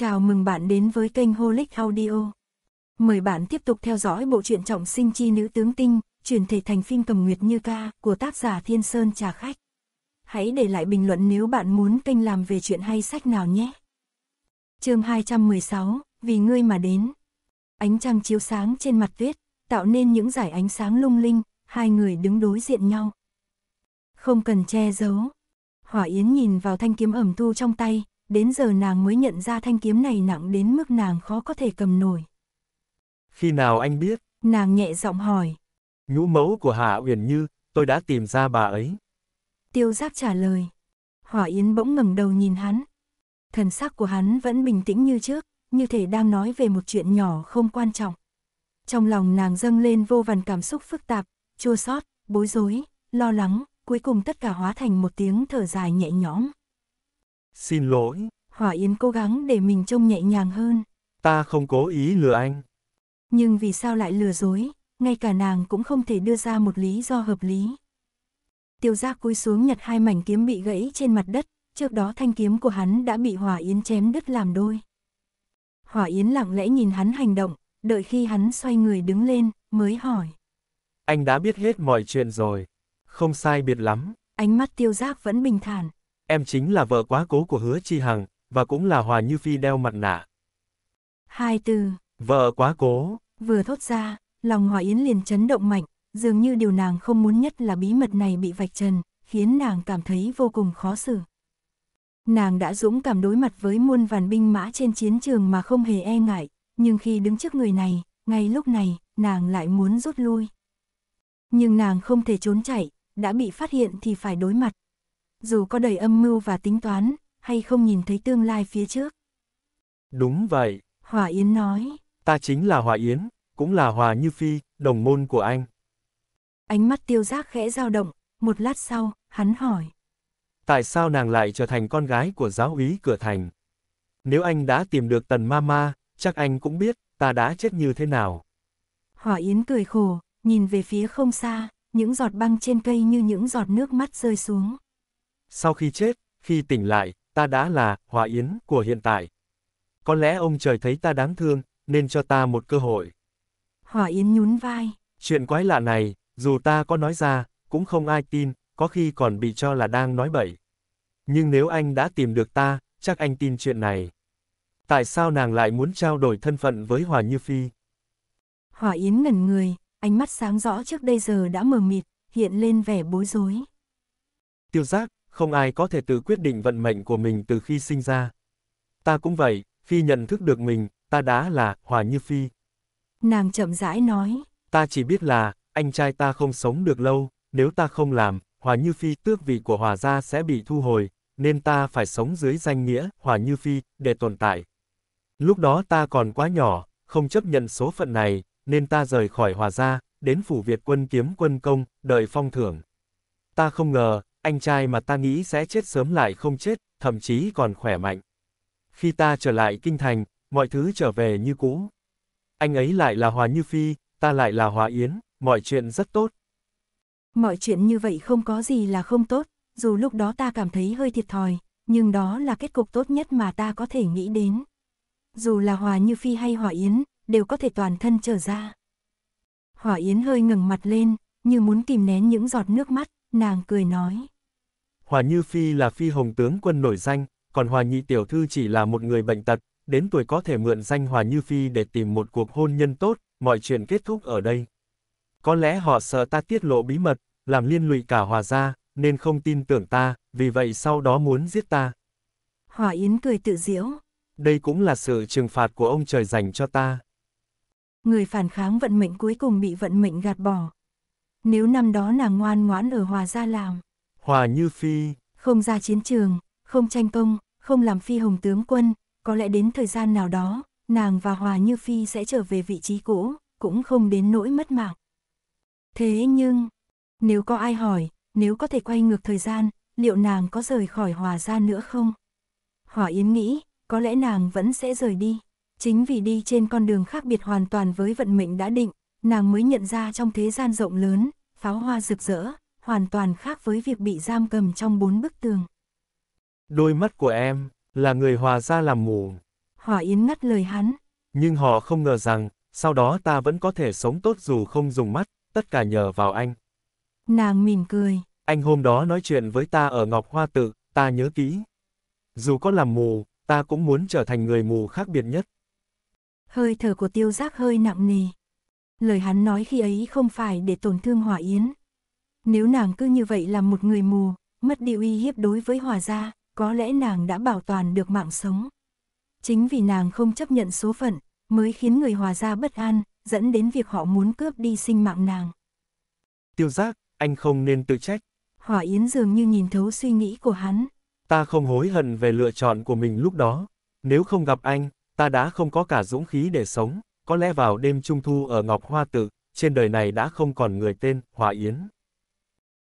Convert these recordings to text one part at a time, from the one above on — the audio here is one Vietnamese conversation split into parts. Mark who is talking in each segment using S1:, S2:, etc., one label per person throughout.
S1: Chào mừng bạn đến với kênh Holic Audio. Mời bạn tiếp tục theo dõi bộ truyện trọng sinh chi nữ tướng tinh, chuyển thể thành phim cầm nguyệt như ca của tác giả Thiên Sơn Trà Khách. Hãy để lại bình luận nếu bạn muốn kênh làm về chuyện hay sách nào nhé. chương 216, Vì ngươi mà đến. Ánh trăng chiếu sáng trên mặt tuyết, tạo nên những dải ánh sáng lung linh, hai người đứng đối diện nhau. Không cần che giấu. Hỏa Yến nhìn vào thanh kiếm ẩm thu trong tay, đến giờ nàng mới nhận ra thanh kiếm này nặng đến mức nàng khó có thể cầm nổi.
S2: Khi nào anh biết?
S1: Nàng nhẹ giọng hỏi.
S2: Nhũ mẫu của Hạ Uyển Như, tôi đã tìm ra bà ấy.
S1: Tiêu Giác trả lời. Hỏa Yến bỗng ngẩng đầu nhìn hắn. Thần sắc của hắn vẫn bình tĩnh như trước, như thể đang nói về một chuyện nhỏ không quan trọng. Trong lòng nàng dâng lên vô vàn cảm xúc phức tạp, chua xót, bối rối, lo lắng, cuối cùng tất cả hóa thành một tiếng thở dài nhẹ nhõm.
S2: Xin lỗi.
S1: Hỏa Yến cố gắng để mình trông nhẹ nhàng hơn.
S2: Ta không cố ý lừa anh.
S1: Nhưng vì sao lại lừa dối, ngay cả nàng cũng không thể đưa ra một lý do hợp lý. Tiêu Gia cúi xuống nhặt hai mảnh kiếm bị gãy trên mặt đất, trước đó thanh kiếm của hắn đã bị Hỏa Yến chém đứt làm đôi. Hỏa Yến lặng lẽ nhìn hắn hành động, đợi khi hắn xoay người đứng lên, mới hỏi.
S2: Anh đã biết hết mọi chuyện rồi, không sai biệt lắm.
S1: Ánh mắt tiêu giác vẫn bình thản,
S2: em chính là vợ quá cố của hứa chi hằng, và cũng là Hòa Như Phi đeo mặt nạ.
S1: Hai từ.
S2: Vợ quá cố.
S1: Vừa thốt ra, lòng Hòa Yến liền chấn động mạnh, dường như điều nàng không muốn nhất là bí mật này bị vạch trần, khiến nàng cảm thấy vô cùng khó xử. Nàng đã dũng cảm đối mặt với muôn vàn binh mã trên chiến trường mà không hề e ngại, nhưng khi đứng trước người này, ngay lúc này, nàng lại muốn rút lui. Nhưng nàng không thể trốn chạy, đã bị phát hiện thì phải đối mặt, dù có đầy âm mưu và tính toán, hay không nhìn thấy tương lai phía trước.
S2: Đúng vậy.
S1: Hòa Yến nói.
S2: Ta chính là Hòa Yến, cũng là Hòa Như Phi, đồng môn của anh.
S1: Ánh mắt tiêu giác khẽ dao động, một lát sau, hắn hỏi.
S2: Tại sao nàng lại trở thành con gái của giáo úy cửa thành? Nếu anh đã tìm được tần ma ma, chắc anh cũng biết, ta đã chết như thế nào.
S1: Hỏa Yến cười khổ, nhìn về phía không xa, những giọt băng trên cây như những giọt nước mắt rơi xuống.
S2: Sau khi chết, khi tỉnh lại, ta đã là hòa yến của hiện tại. Có lẽ ông trời thấy ta đáng thương, nên cho ta một cơ hội.
S1: Hòa yến nhún vai.
S2: Chuyện quái lạ này, dù ta có nói ra, cũng không ai tin, có khi còn bị cho là đang nói bậy. Nhưng nếu anh đã tìm được ta, chắc anh tin chuyện này. Tại sao nàng lại muốn trao đổi thân phận với Hòa Như Phi?
S1: Hòa Yến ngẩn người, ánh mắt sáng rõ trước đây giờ đã mờ mịt, hiện lên vẻ bối rối.
S2: Tiêu giác, không ai có thể tự quyết định vận mệnh của mình từ khi sinh ra. Ta cũng vậy, khi nhận thức được mình, ta đã là Hòa Như Phi.
S1: Nàng chậm rãi nói.
S2: Ta chỉ biết là, anh trai ta không sống được lâu, nếu ta không làm, Hòa Như Phi tước vị của Hòa gia sẽ bị thu hồi, nên ta phải sống dưới danh nghĩa Hòa Như Phi để tồn tại. Lúc đó ta còn quá nhỏ, không chấp nhận số phận này, nên ta rời khỏi Hòa gia, đến phủ Việt quân kiếm quân công, đợi phong thưởng. Ta không ngờ, anh trai mà ta nghĩ sẽ chết sớm lại không chết, thậm chí còn khỏe mạnh. Khi ta trở lại kinh thành, mọi thứ trở về như cũ. Anh ấy lại là Hòa Như Phi, ta lại là Hòa Yến, mọi chuyện rất tốt.
S1: Mọi chuyện như vậy không có gì là không tốt, dù lúc đó ta cảm thấy hơi thiệt thòi, nhưng đó là kết cục tốt nhất mà ta có thể nghĩ đến. Dù là Hòa Như Phi hay Hòa Yến, đều có thể toàn thân trở ra. Hòa Yến hơi ngừng mặt lên, như muốn kìm nén những giọt nước mắt nàng cười nói.
S2: Hòa Như Phi là phi hồng tướng quân nổi danh, còn Hòa Nhị Tiểu Thư chỉ là một người bệnh tật, đến tuổi có thể mượn danh Hòa Như Phi để tìm một cuộc hôn nhân tốt, mọi chuyện kết thúc ở đây. Có lẽ họ sợ ta tiết lộ bí mật, làm liên lụy cả Hòa gia, nên không tin tưởng ta, vì vậy sau đó muốn giết ta.
S1: Hòa Yến cười tự diễu.
S2: Đây cũng là sự trừng phạt của ông trời dành cho ta.
S1: Người phản kháng vận mệnh cuối cùng bị vận mệnh gạt bỏ, nếu năm đó nàng ngoan ngoãn ở Hòa Gia làm.
S2: Hòa Như Phi.
S1: Không ra chiến trường, không tranh công, không làm phi hồng tướng quân, có lẽ đến thời gian nào đó, nàng và Hòa Như Phi sẽ trở về vị trí cũ, cũng không đến nỗi mất mạng. Thế nhưng, nếu có ai hỏi, nếu có thể quay ngược thời gian, liệu nàng có rời khỏi Hòa Gia nữa không? Hòa Yến nghĩ, có lẽ nàng vẫn sẽ rời đi. Chính vì đi trên con đường khác biệt hoàn toàn với vận mệnh đã định, nàng mới nhận ra trong thế gian rộng lớn, pháo hoa rực rỡ, hoàn toàn khác với việc bị giam cầm trong bốn bức tường.
S2: Đôi mắt của em, là người hòa ra làm mù.
S1: Hòa Yến ngắt lời hắn.
S2: Nhưng họ không ngờ rằng, sau đó ta vẫn có thể sống tốt dù không dùng mắt, tất cả nhờ vào anh.
S1: Nàng mỉm cười.
S2: Anh hôm đó nói chuyện với ta ở Ngọc Hoa Tự, ta nhớ kỹ. Dù có làm mù, ta cũng muốn trở thành người mù khác biệt nhất.
S1: Hơi thở của tiêu giác hơi nặng nề lời hắn nói khi ấy không phải để tổn thương Hòa Yến. Nếu nàng cứ như vậy làm một người mù, mất đi uy hiếp đối với Hòa gia, có lẽ nàng đã bảo toàn được mạng sống. Chính vì nàng không chấp nhận số phận, mới khiến người Hòa gia bất an, dẫn đến việc họ muốn cướp đi sinh mạng nàng.
S2: Tiêu giác, anh không nên tự trách.
S1: Hỏa Yến dường như nhìn thấu suy nghĩ của hắn.
S2: Ta không hối hận về lựa chọn của mình lúc đó. Nếu không gặp anh, ta đã không có cả dũng khí để sống có lẽ vào đêm trung thu ở Ngọc Hoa Tự, trên đời này đã không còn người tên Hòa Yến.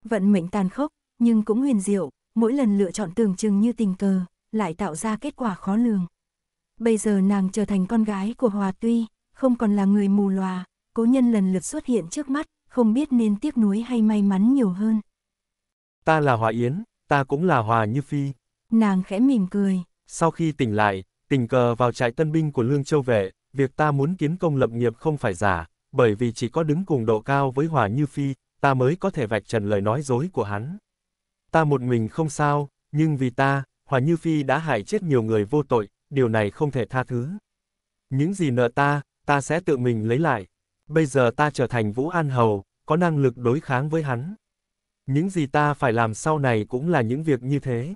S1: Vận mệnh tàn khốc, nhưng cũng huyền diệu, mỗi lần lựa chọn tưởng chừng như tình cờ, lại tạo ra kết quả khó lường. Bây giờ nàng trở thành con gái của Hòa Tuy, không còn là người mù lòa, cố nhân lần lượt xuất hiện trước mắt, không biết nên tiếc nuối hay may mắn nhiều hơn.
S2: Ta là Hòa Yến, ta cũng là Hòa Như Phi.
S1: Nàng khẽ mỉm cười.
S2: Sau khi tỉnh lại, tình cờ vào trại tân binh của Lương Châu vệ việc ta muốn kiến công lập nghiệp không phải giả, bởi vì chỉ có đứng cùng độ cao với Hòa Như Phi, ta mới có thể vạch trần lời nói dối của hắn. Ta một mình không sao, nhưng vì ta, Hòa Như Phi đã hại chết nhiều người vô tội, điều này không thể tha thứ. Những gì nợ ta, ta sẽ tự mình lấy lại. Bây giờ ta trở thành Vũ An Hầu, có năng lực đối kháng với hắn. Những gì ta phải làm sau này cũng là những việc như thế.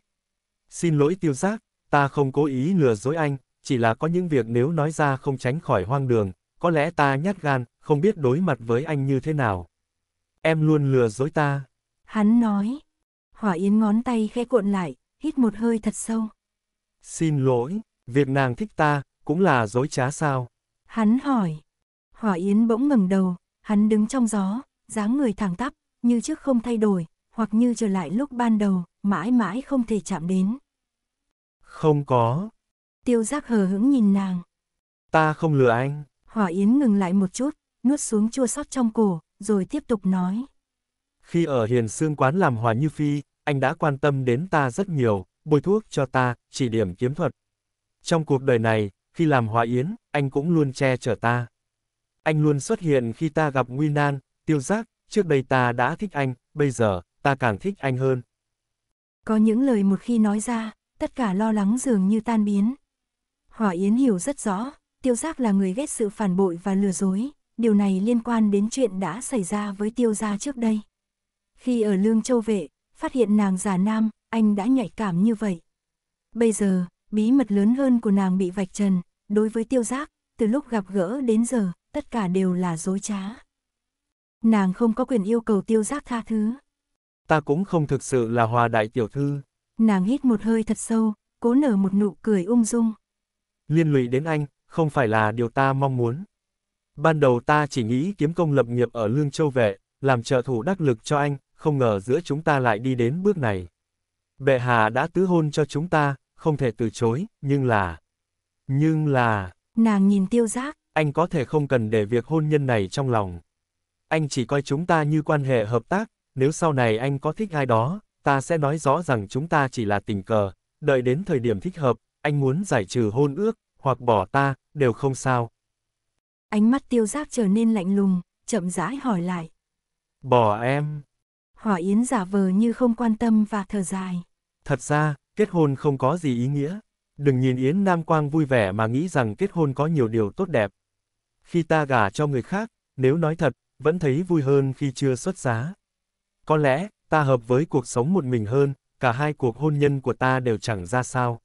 S2: Xin lỗi tiêu giác, ta không cố ý lừa dối anh, chỉ là có những việc nếu nói ra không tránh khỏi hoang đường, có lẽ ta nhát gan, không biết đối mặt với anh như thế nào. Em luôn lừa dối ta.
S1: Hắn nói. Hỏa Yến ngón tay khẽ cuộn lại, hít một hơi thật sâu.
S2: Xin lỗi, việc nàng thích ta, cũng là dối trá sao?
S1: Hắn hỏi. Hỏa Yến bỗng ngẩng đầu, hắn đứng trong gió, dáng người thẳng tắp, như trước không thay đổi, hoặc như trở lại lúc ban đầu, mãi mãi không thể chạm đến.
S2: Không có,
S1: tiêu giác hờ hững nhìn nàng.
S2: Ta không lừa anh.
S1: Hỏa Yến ngừng lại một chút, nuốt xuống chua sót trong cổ, rồi tiếp tục nói.
S2: Khi ở hiền xương quán làm hòa như phi, anh đã quan tâm đến ta rất nhiều, bôi thuốc cho ta, chỉ điểm kiếm thuật. Trong cuộc đời này, khi làm hòa yến, anh cũng luôn che chở ta. Anh luôn xuất hiện khi ta gặp nguy nan, tiêu giác, trước đây ta đã thích anh, bây giờ, ta càng thích anh hơn.
S1: Có những lời một khi nói ra, tất cả lo lắng dường như tan biến. Hỏa Yến hiểu rất rõ, tiêu giác là người ghét sự phản bội và lừa dối, điều này liên quan đến chuyện đã xảy ra với tiêu gia trước đây. Khi ở Lương Châu Vệ, phát hiện nàng giả nam, anh đã nhạy cảm như vậy. Bây giờ, bí mật lớn hơn của nàng bị vạch trần, đối với tiêu giác, từ lúc gặp gỡ đến giờ, tất cả đều là dối trá. Nàng không có quyền yêu cầu tiêu giác tha thứ.
S2: Ta cũng không thực sự là hòa đại tiểu thư.
S1: Nàng hít một hơi thật sâu, cố nở một nụ cười ung dung
S2: liên lụy đến anh, không phải là điều ta mong muốn. Ban đầu ta chỉ nghĩ kiếm công lập nghiệp ở Lương Châu Vệ, làm trợ thủ đắc lực cho anh, không ngờ giữa chúng ta lại đi đến bước này. Bệ hạ đã tứ hôn cho chúng ta, không thể từ chối, nhưng là... Nhưng là...
S1: Nàng nhìn tiêu giác.
S2: Anh có thể không cần để việc hôn nhân này trong lòng. Anh chỉ coi chúng ta như quan hệ hợp tác, nếu sau này anh có thích ai đó, ta sẽ nói rõ rằng chúng ta chỉ là tình cờ, đợi đến thời điểm thích hợp, anh muốn giải trừ hôn ước, hoặc bỏ ta, đều không sao.
S1: Ánh mắt tiêu giáp trở nên lạnh lùng, chậm rãi hỏi lại.
S2: Bỏ em.
S1: Hỏa Yến giả vờ như không quan tâm và thở dài.
S2: Thật ra, kết hôn không có gì ý nghĩa. Đừng nhìn Yến Nam Quang vui vẻ mà nghĩ rằng kết hôn có nhiều điều tốt đẹp. Khi ta gả cho người khác, nếu nói thật, vẫn thấy vui hơn khi chưa xuất giá. Có lẽ, ta hợp với cuộc sống một mình hơn, cả hai cuộc hôn nhân của ta đều chẳng ra sao.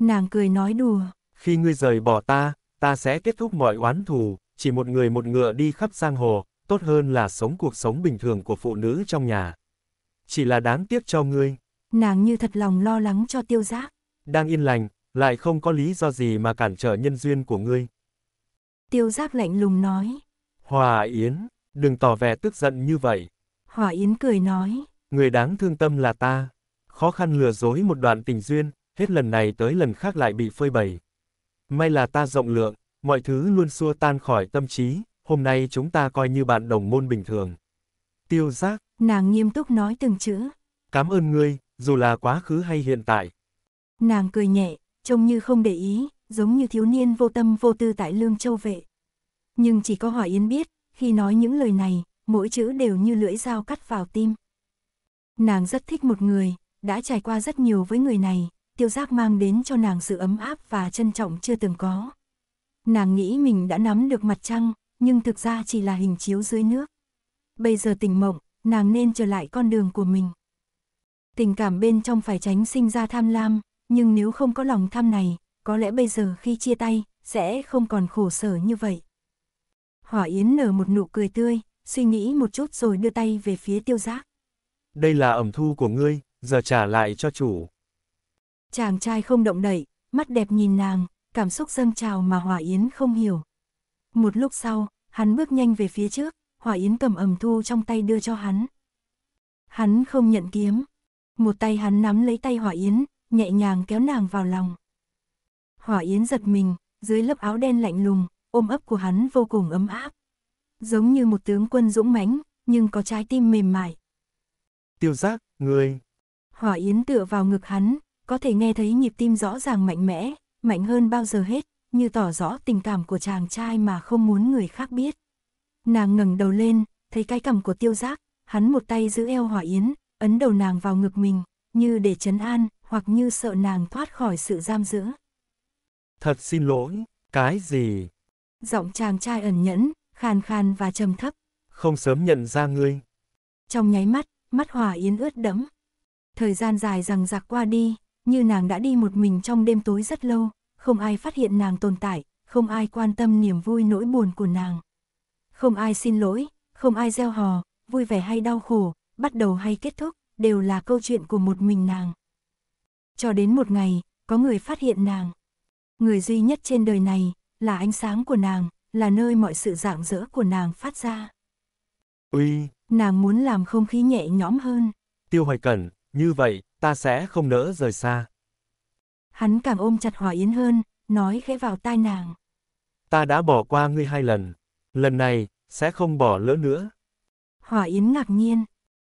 S1: Nàng cười nói đùa.
S2: Khi ngươi rời bỏ ta, ta sẽ kết thúc mọi oán thù, chỉ một người một ngựa đi khắp giang hồ, tốt hơn là sống cuộc sống bình thường của phụ nữ trong nhà. Chỉ là đáng tiếc cho ngươi.
S1: Nàng như thật lòng lo lắng cho tiêu giác.
S2: Đang yên lành, lại không có lý do gì mà cản trở nhân duyên của ngươi.
S1: Tiêu giác lạnh lùng nói.
S2: Hòa Yến, đừng tỏ vẻ tức giận như vậy.
S1: Hòa Yến cười nói.
S2: Người đáng thương tâm là ta. Khó khăn lừa dối một đoạn tình duyên, hết lần này tới lần khác lại bị phơi bày. May là ta rộng lượng, mọi thứ luôn xua tan khỏi tâm trí, hôm nay chúng ta coi như bạn đồng môn bình thường. Tiêu giác.
S1: Nàng nghiêm túc nói từng chữ.
S2: Cảm ơn ngươi, dù là quá khứ hay hiện tại.
S1: Nàng cười nhẹ, trông như không để ý, giống như thiếu niên vô tâm vô tư tại Lương Châu Vệ. Nhưng chỉ có Hỏi Yến biết, khi nói những lời này, mỗi chữ đều như lưỡi dao cắt vào tim. Nàng rất thích một người, đã trải qua rất nhiều với người này, tiêu giác mang đến cho nàng sự ấm áp và trân trọng chưa từng có. Nàng nghĩ mình đã nắm được mặt trăng, nhưng thực ra chỉ là hình chiếu dưới nước. Bây giờ tỉnh mộng, nàng nên trở lại con đường của mình. Tình cảm bên trong phải tránh sinh ra tham lam, nhưng nếu không có lòng tham này, có lẽ bây giờ khi chia tay, sẽ không còn khổ sở như vậy. Hỏa Yến nở một nụ cười tươi, suy nghĩ một chút rồi đưa tay về phía tiêu giác.
S2: Đây là ẩm thu của ngươi, giờ trả lại cho chủ.
S1: Chàng trai không động đậy, mắt đẹp nhìn nàng, cảm xúc dâng trào mà hỏa Yến không hiểu. Một lúc sau, hắn bước nhanh về phía trước, hỏa Yến cầm ẩm thu trong tay đưa cho hắn. Hắn không nhận kiếm. Một tay hắn nắm lấy tay hỏa Yến, nhẹ nhàng kéo nàng vào lòng. Hỏa Yến giật mình, dưới lớp áo đen lạnh lùng, ôm ấp của hắn vô cùng ấm áp. Giống như một tướng quân dũng mãnh, nhưng có trái tim mềm mại.
S2: Tiêu giác, người.
S1: Hỏa Yến tựa vào ngực hắn, có thể nghe thấy nhịp tim rõ ràng mạnh mẽ, mạnh hơn bao giờ hết, như tỏ rõ tình cảm của chàng trai mà không muốn người khác biết. Nàng ngẩng đầu lên, thấy cái cằm của tiêu giác, hắn một tay giữ eo hỏa yến, ấn đầu nàng vào ngực mình, như để chấn an, hoặc như sợ nàng thoát khỏi sự giam giữ.
S2: Thật xin lỗi, cái gì?
S1: Giọng chàng trai ẩn nhẫn, khàn khàn và trầm thấp.
S2: Không sớm nhận ra ngươi.
S1: Trong nháy mắt, mắt hỏa yến ướt đẫm. Thời gian dài rằng giặc qua đi, như nàng đã đi một mình trong đêm tối rất lâu, không ai phát hiện nàng tồn tại, không ai quan tâm niềm vui nỗi buồn của nàng. Không ai xin lỗi, không ai gieo hò, vui vẻ hay đau khổ, bắt đầu hay kết thúc, đều là câu chuyện của một mình nàng. Cho đến một ngày, có người phát hiện nàng. Người duy nhất trên đời này, là ánh sáng của nàng, là nơi mọi sự rạng rỡ của nàng phát ra. Uy! Nàng muốn làm không khí nhẹ nhõm hơn.
S2: Tiêu Hoài Cẩn, như vậy, ta sẽ không nỡ rời xa.
S1: Hắn càng ôm chặt Hòa Yến hơn, nói khẽ vào tai nàng.
S2: Ta đã bỏ qua ngươi hai lần, lần này, sẽ không bỏ lỡ nữa.
S1: Hòa Yến ngạc nhiên,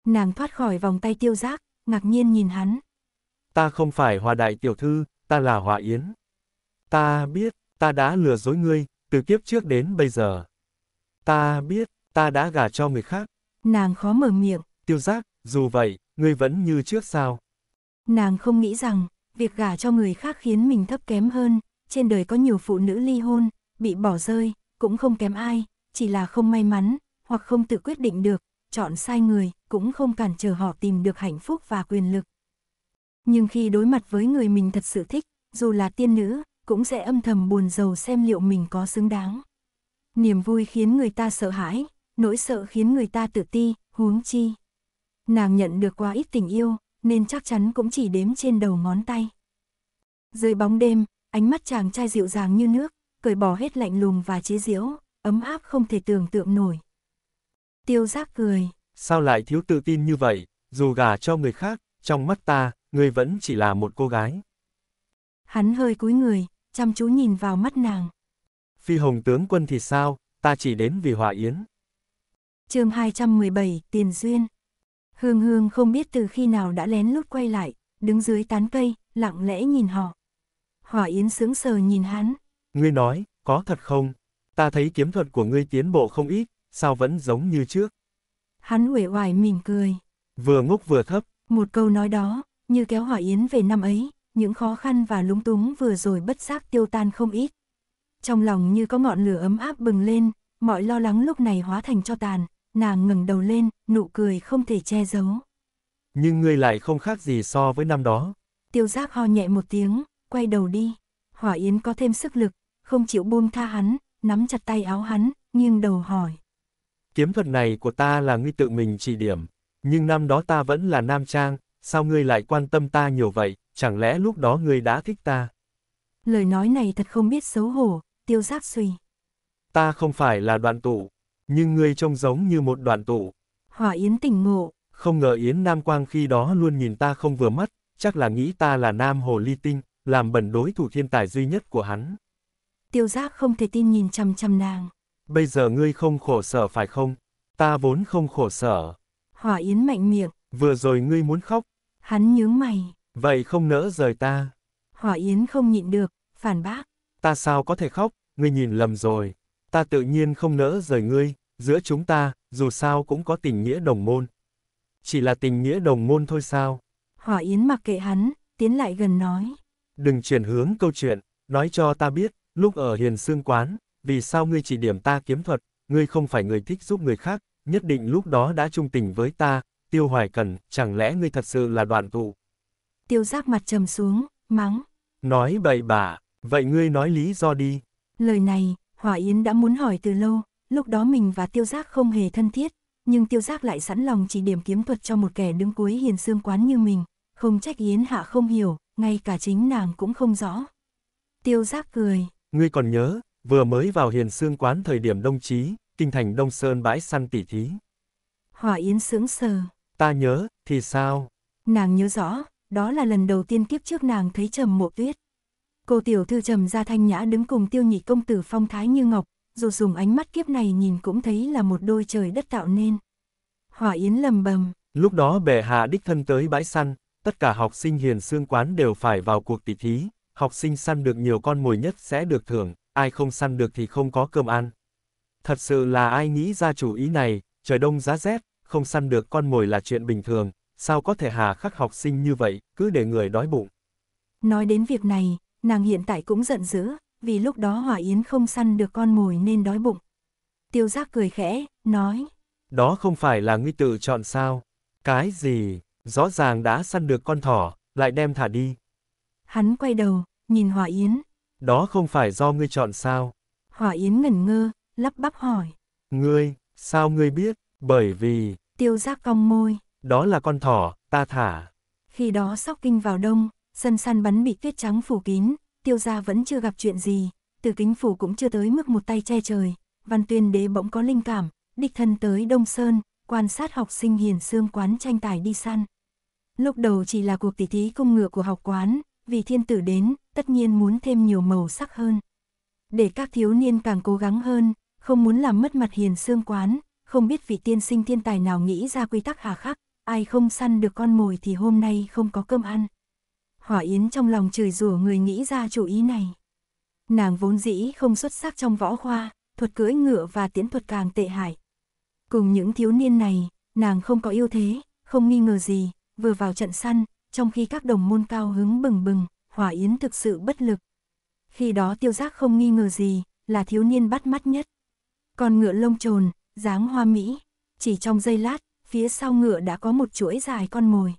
S1: nàng thoát khỏi vòng tay tiêu giác, ngạc nhiên nhìn hắn.
S2: Ta không phải Hòa Đại Tiểu Thư, ta là Hòa Yến. Ta biết, ta đã lừa dối ngươi, từ kiếp trước đến bây giờ. Ta biết, ta đã gả cho người khác.
S1: Nàng khó mở miệng.
S2: Tiêu giác, dù vậy, ngươi vẫn như trước sao.
S1: Nàng không nghĩ rằng, việc gả cho người khác khiến mình thấp kém hơn, trên đời có nhiều phụ nữ ly hôn, bị bỏ rơi, cũng không kém ai, chỉ là không may mắn, hoặc không tự quyết định được, chọn sai người, cũng không cản trở họ tìm được hạnh phúc và quyền lực. Nhưng khi đối mặt với người mình thật sự thích, dù là tiên nữ, cũng sẽ âm thầm buồn rầu xem liệu mình có xứng đáng. Niềm vui khiến người ta sợ hãi, nỗi sợ khiến người ta tự ti, huống chi. Nàng nhận được quá ít tình yêu, nên chắc chắn cũng chỉ đếm trên đầu ngón tay. Dưới bóng đêm, ánh mắt chàng trai dịu dàng như nước, cởi bỏ hết lạnh lùng và chế giễu, ấm áp không thể tưởng tượng nổi. Tiêu giác cười.
S2: Sao lại thiếu tự tin như vậy, dù gả cho người khác, trong mắt ta, người vẫn chỉ là một cô gái.
S1: Hắn hơi cúi người, chăm chú nhìn vào mắt nàng.
S2: Phi hồng tướng quân thì sao, ta chỉ đến vì hòa yến.
S1: chương 217, Tiền Duyên Hương Hương không biết từ khi nào đã lén lút quay lại, đứng dưới tán cây, lặng lẽ nhìn họ. Hỏa Yến sững sờ nhìn hắn.
S2: Ngươi nói, có thật không? Ta thấy kiếm thuật của ngươi tiến bộ không ít, sao vẫn giống như trước?
S1: Hắn uể oải mỉm cười.
S2: Vừa ngốc vừa thấp.
S1: Một câu nói đó, như kéo Hỏa Yến về năm ấy, những khó khăn và lúng túng vừa rồi bất giác tiêu tan không ít. Trong lòng như có ngọn lửa ấm áp bừng lên, mọi lo lắng lúc này hóa thành cho tàn, nàng ngẩng đầu lên, nụ cười không thể che giấu.
S2: Nhưng ngươi lại không khác gì so với năm đó.
S1: Tiêu giác ho nhẹ một tiếng, quay đầu đi. Hỏa Yến có thêm sức lực, không chịu buông tha hắn, nắm chặt tay áo hắn, nghiêng đầu hỏi.
S2: Kiếm thuật này của ta là ngươi tự mình chỉ điểm, nhưng năm đó ta vẫn là nam trang, sao ngươi lại quan tâm ta nhiều vậy, chẳng lẽ lúc đó ngươi đã thích ta?
S1: Lời nói này thật không biết xấu hổ, tiêu giác suy.
S2: Ta không phải là đoạn tụ, nhưng ngươi trông giống như một đoạn tụ.
S1: Hỏa Yến tỉnh ngộ.
S2: Không ngờ Yến Nam Quang khi đó luôn nhìn ta không vừa mắt, chắc là nghĩ ta là Nam Hồ Ly Tinh, làm bẩn đối thủ thiên tài duy nhất của hắn.
S1: Tiêu giác không thể tin nhìn chăm chăm nàng.
S2: Bây giờ ngươi không khổ sở phải không? Ta vốn không khổ sở.
S1: Hỏa Yến mạnh miệng.
S2: Vừa rồi ngươi muốn khóc.
S1: Hắn nhướng mày.
S2: Vậy không nỡ rời ta.
S1: Hỏa Yến không nhịn được, phản bác.
S2: Ta sao có thể khóc, ngươi nhìn lầm rồi ta tự nhiên không nỡ rời ngươi, giữa chúng ta, dù sao cũng có tình nghĩa đồng môn. Chỉ là tình nghĩa đồng môn thôi sao?
S1: Hỏa Yến mặc kệ hắn, tiến lại gần nói.
S2: Đừng chuyển hướng câu chuyện, nói cho ta biết, lúc ở hiền xương quán, vì sao ngươi chỉ điểm ta kiếm thuật, ngươi không phải người thích giúp người khác, nhất định lúc đó đã trung tình với ta, tiêu hoài cần, chẳng lẽ ngươi thật sự là đoạn tụ?
S1: Tiêu Giác mặt trầm xuống, mắng.
S2: Nói bậy bạ, vậy ngươi nói lý do đi.
S1: Lời này, Hòa Yến đã muốn hỏi từ lâu, lúc đó mình và tiêu giác không hề thân thiết, nhưng tiêu giác lại sẵn lòng chỉ điểm kiếm thuật cho một kẻ đứng cuối hiền xương quán như mình, không trách Yến Hạ không hiểu, ngay cả chính nàng cũng không rõ. Tiêu giác cười.
S2: Ngươi còn nhớ, vừa mới vào hiền xương quán thời điểm đông chí, kinh thành Đông Sơn bãi săn tỉ thí.
S1: Hòa Yến sững sờ.
S2: Ta nhớ, thì sao?
S1: Nàng nhớ rõ, đó là lần đầu tiên kiếp trước nàng thấy trầm mộ tuyết. Cô tiểu thư trầm ra thanh nhã đứng cùng tiêu nhị công tử phong thái như ngọc, dù dùng ánh mắt kiếp này nhìn cũng thấy là một đôi trời đất tạo nên. Hỏa yến lầm bầm.
S2: Lúc đó bệ hạ đích thân tới bãi săn, tất cả học sinh hiền xương quán đều phải vào cuộc tỷ thí, học sinh săn được nhiều con mồi nhất sẽ được thưởng, ai không săn được thì không có cơm ăn. Thật sự là ai nghĩ ra chủ ý này, trời đông giá rét, không săn được con mồi là chuyện bình thường, sao có thể hà khắc học sinh như vậy, cứ để người đói bụng.
S1: Nói đến việc này, Nàng hiện tại cũng giận dữ, vì lúc đó Hỏa Yến không săn được con mồi nên đói bụng. Tiêu giác cười khẽ, nói.
S2: Đó không phải là ngươi tự chọn sao? Cái gì? Rõ ràng đã săn được con thỏ, lại đem thả đi.
S1: Hắn quay đầu, nhìn Hỏa Yến.
S2: Đó không phải do ngươi chọn sao?
S1: Hỏa Yến ngẩn ngơ, lắp bắp hỏi.
S2: Ngươi, sao ngươi biết? Bởi vì...
S1: Tiêu giác cong môi.
S2: Đó là con thỏ, ta thả.
S1: Khi đó sóc kinh vào đông, sân săn bắn bị tuyết trắng phủ kín, tiêu gia vẫn chưa gặp chuyện gì, từ kính phủ cũng chưa tới mức một tay che trời, văn tuyên đế bỗng có linh cảm, đích thân tới Đông Sơn, quan sát học sinh hiền xương quán tranh tài đi săn. Lúc đầu chỉ là cuộc tỉ thí cung ngựa của học quán, vì thiên tử đến, tất nhiên muốn thêm nhiều màu sắc hơn. Để các thiếu niên càng cố gắng hơn, không muốn làm mất mặt hiền xương quán, không biết vị tiên sinh thiên tài nào nghĩ ra quy tắc hà khắc, ai không săn được con mồi thì hôm nay không có cơm ăn. Hỏa Yến trong lòng chửi rủa người nghĩ ra chủ ý này. Nàng vốn dĩ không xuất sắc trong võ khoa, thuật cưỡi ngựa và tiến thuật càng tệ hại. Cùng những thiếu niên này, nàng không có ưu thế, không nghi ngờ gì, vừa vào trận săn, trong khi các đồng môn cao hứng bừng bừng, Hỏa Yến thực sự bất lực. Khi đó tiêu giác không nghi ngờ gì, là thiếu niên bắt mắt nhất. Còn ngựa lông trồn, dáng hoa mỹ, chỉ trong giây lát, phía sau ngựa đã có một chuỗi dài con mồi.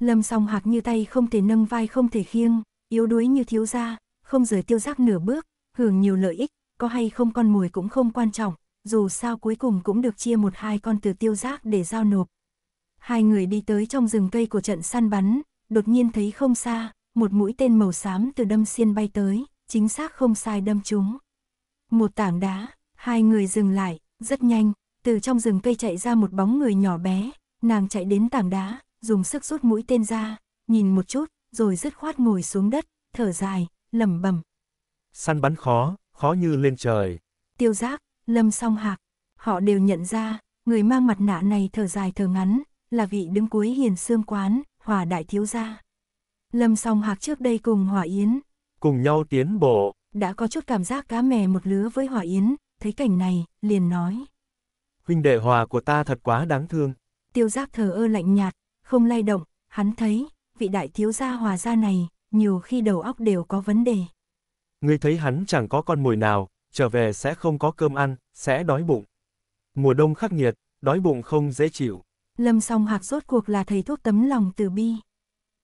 S1: Lâm song hạc như tay không thể nâng vai không thể khiêng, yếu đuối như thiếu gia, không rời tiêu giác nửa bước, hưởng nhiều lợi ích, có hay không con mồi cũng không quan trọng, dù sao cuối cùng cũng được chia một hai con từ tiêu giác để giao nộp. Hai người đi tới trong rừng cây của trận săn bắn, đột nhiên thấy không xa, một mũi tên màu xám từ đâm xiên bay tới, chính xác không sai đâm chúng. Một tảng đá, hai người dừng lại, rất nhanh, từ trong rừng cây chạy ra một bóng người nhỏ bé, nàng chạy đến tảng đá, dùng sức rút mũi tên ra, nhìn một chút, rồi dứt khoát ngồi xuống đất, thở dài, lẩm bẩm.
S2: Săn bắn khó, khó như lên trời.
S1: Tiêu giác, lâm song hạc, họ đều nhận ra, người mang mặt nạ này thở dài thở ngắn, là vị đứng cuối hiền sương quán, hòa đại thiếu gia. Lâm song hạc trước đây cùng hòa yến.
S2: Cùng nhau tiến bộ.
S1: Đã có chút cảm giác cá mè một lứa với hòa yến, thấy cảnh này, liền nói.
S2: Huynh đệ hòa của ta thật quá đáng thương.
S1: Tiêu giác thờ ơ lạnh nhạt, không lay động, hắn thấy, vị đại thiếu gia hòa gia này, nhiều khi đầu óc đều có vấn đề.
S2: Ngươi thấy hắn chẳng có con mồi nào, trở về sẽ không có cơm ăn, sẽ đói bụng. Mùa đông khắc nghiệt, đói bụng không dễ chịu.
S1: Lâm song hạc rốt cuộc là thầy thuốc tấm lòng từ bi.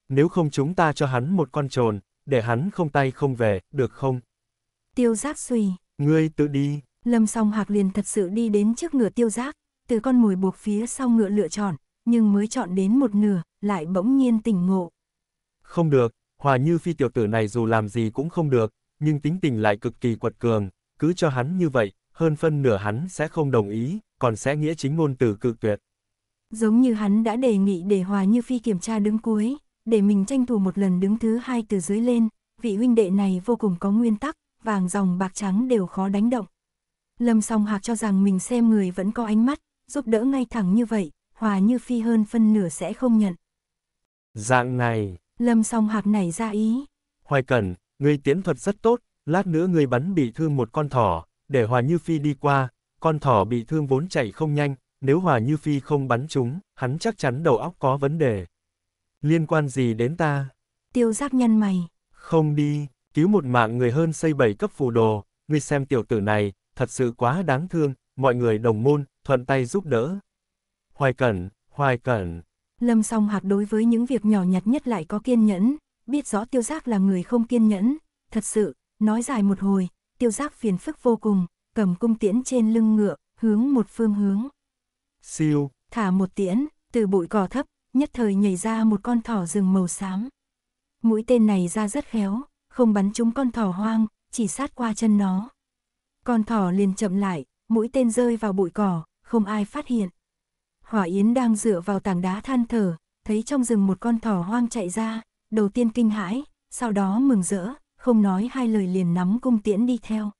S2: Nếu không chúng ta cho hắn một con trồn, để hắn không tay không về, được không?
S1: Tiêu giác suy.
S2: Ngươi tự đi.
S1: Lâm song hạc liền thật sự đi đến trước ngựa tiêu giác, từ con mồi buộc phía sau ngựa lựa chọn, nhưng mới chọn đến một nửa, lại bỗng nhiên tỉnh ngộ.
S2: Không được, Hòa Như Phi tiểu tử này dù làm gì cũng không được, nhưng tính tình lại cực kỳ quật cường, cứ cho hắn như vậy, hơn phân nửa hắn sẽ không đồng ý, còn sẽ nghĩa chính ngôn từ cự tuyệt.
S1: Giống như hắn đã đề nghị để Hòa Như Phi kiểm tra đứng cuối, để mình tranh thủ một lần đứng thứ hai từ dưới lên, vị huynh đệ này vô cùng có nguyên tắc, vàng dòng bạc trắng đều khó đánh động. Lâm song hạc cho rằng mình xem người vẫn có ánh mắt, giúp đỡ ngay thẳng như vậy, Hòa Như Phi hơn phân nửa sẽ không nhận.
S2: Dạng này.
S1: Lâm song hạc này ra ý.
S2: Hoài Cẩn, ngươi tiến thuật rất tốt, lát nữa ngươi bắn bị thương một con thỏ, để Hòa Như Phi đi qua, con thỏ bị thương vốn chạy không nhanh, nếu Hòa Như Phi không bắn chúng, hắn chắc chắn đầu óc có vấn đề. Liên quan gì đến ta?
S1: Tiêu giác nhân mày.
S2: Không đi, cứu một mạng người hơn xây bảy cấp phù đồ, ngươi xem tiểu tử này, thật sự quá đáng thương, mọi người đồng môn, thuận tay giúp đỡ, Hoài Cẩn, Hoài Cẩn.
S1: Lâm song hạc đối với những việc nhỏ nhặt nhất lại có kiên nhẫn, biết rõ tiêu giác là người không kiên nhẫn, thật sự, nói dài một hồi, tiêu giác phiền phức vô cùng, cầm cung tiễn trên lưng ngựa, hướng một phương hướng. Siêu. Thả một tiễn, từ bụi cỏ thấp, nhất thời nhảy ra một con thỏ rừng màu xám. Mũi tên này ra rất khéo, không bắn trúng con thỏ hoang, chỉ sát qua chân nó. Con thỏ liền chậm lại, mũi tên rơi vào bụi cỏ, không ai phát hiện. Hỏa Yến đang dựa vào tảng đá than thở, thấy trong rừng một con thỏ hoang chạy ra, đầu tiên kinh hãi, sau đó mừng rỡ, không nói hai lời liền nắm cung tiễn đi theo.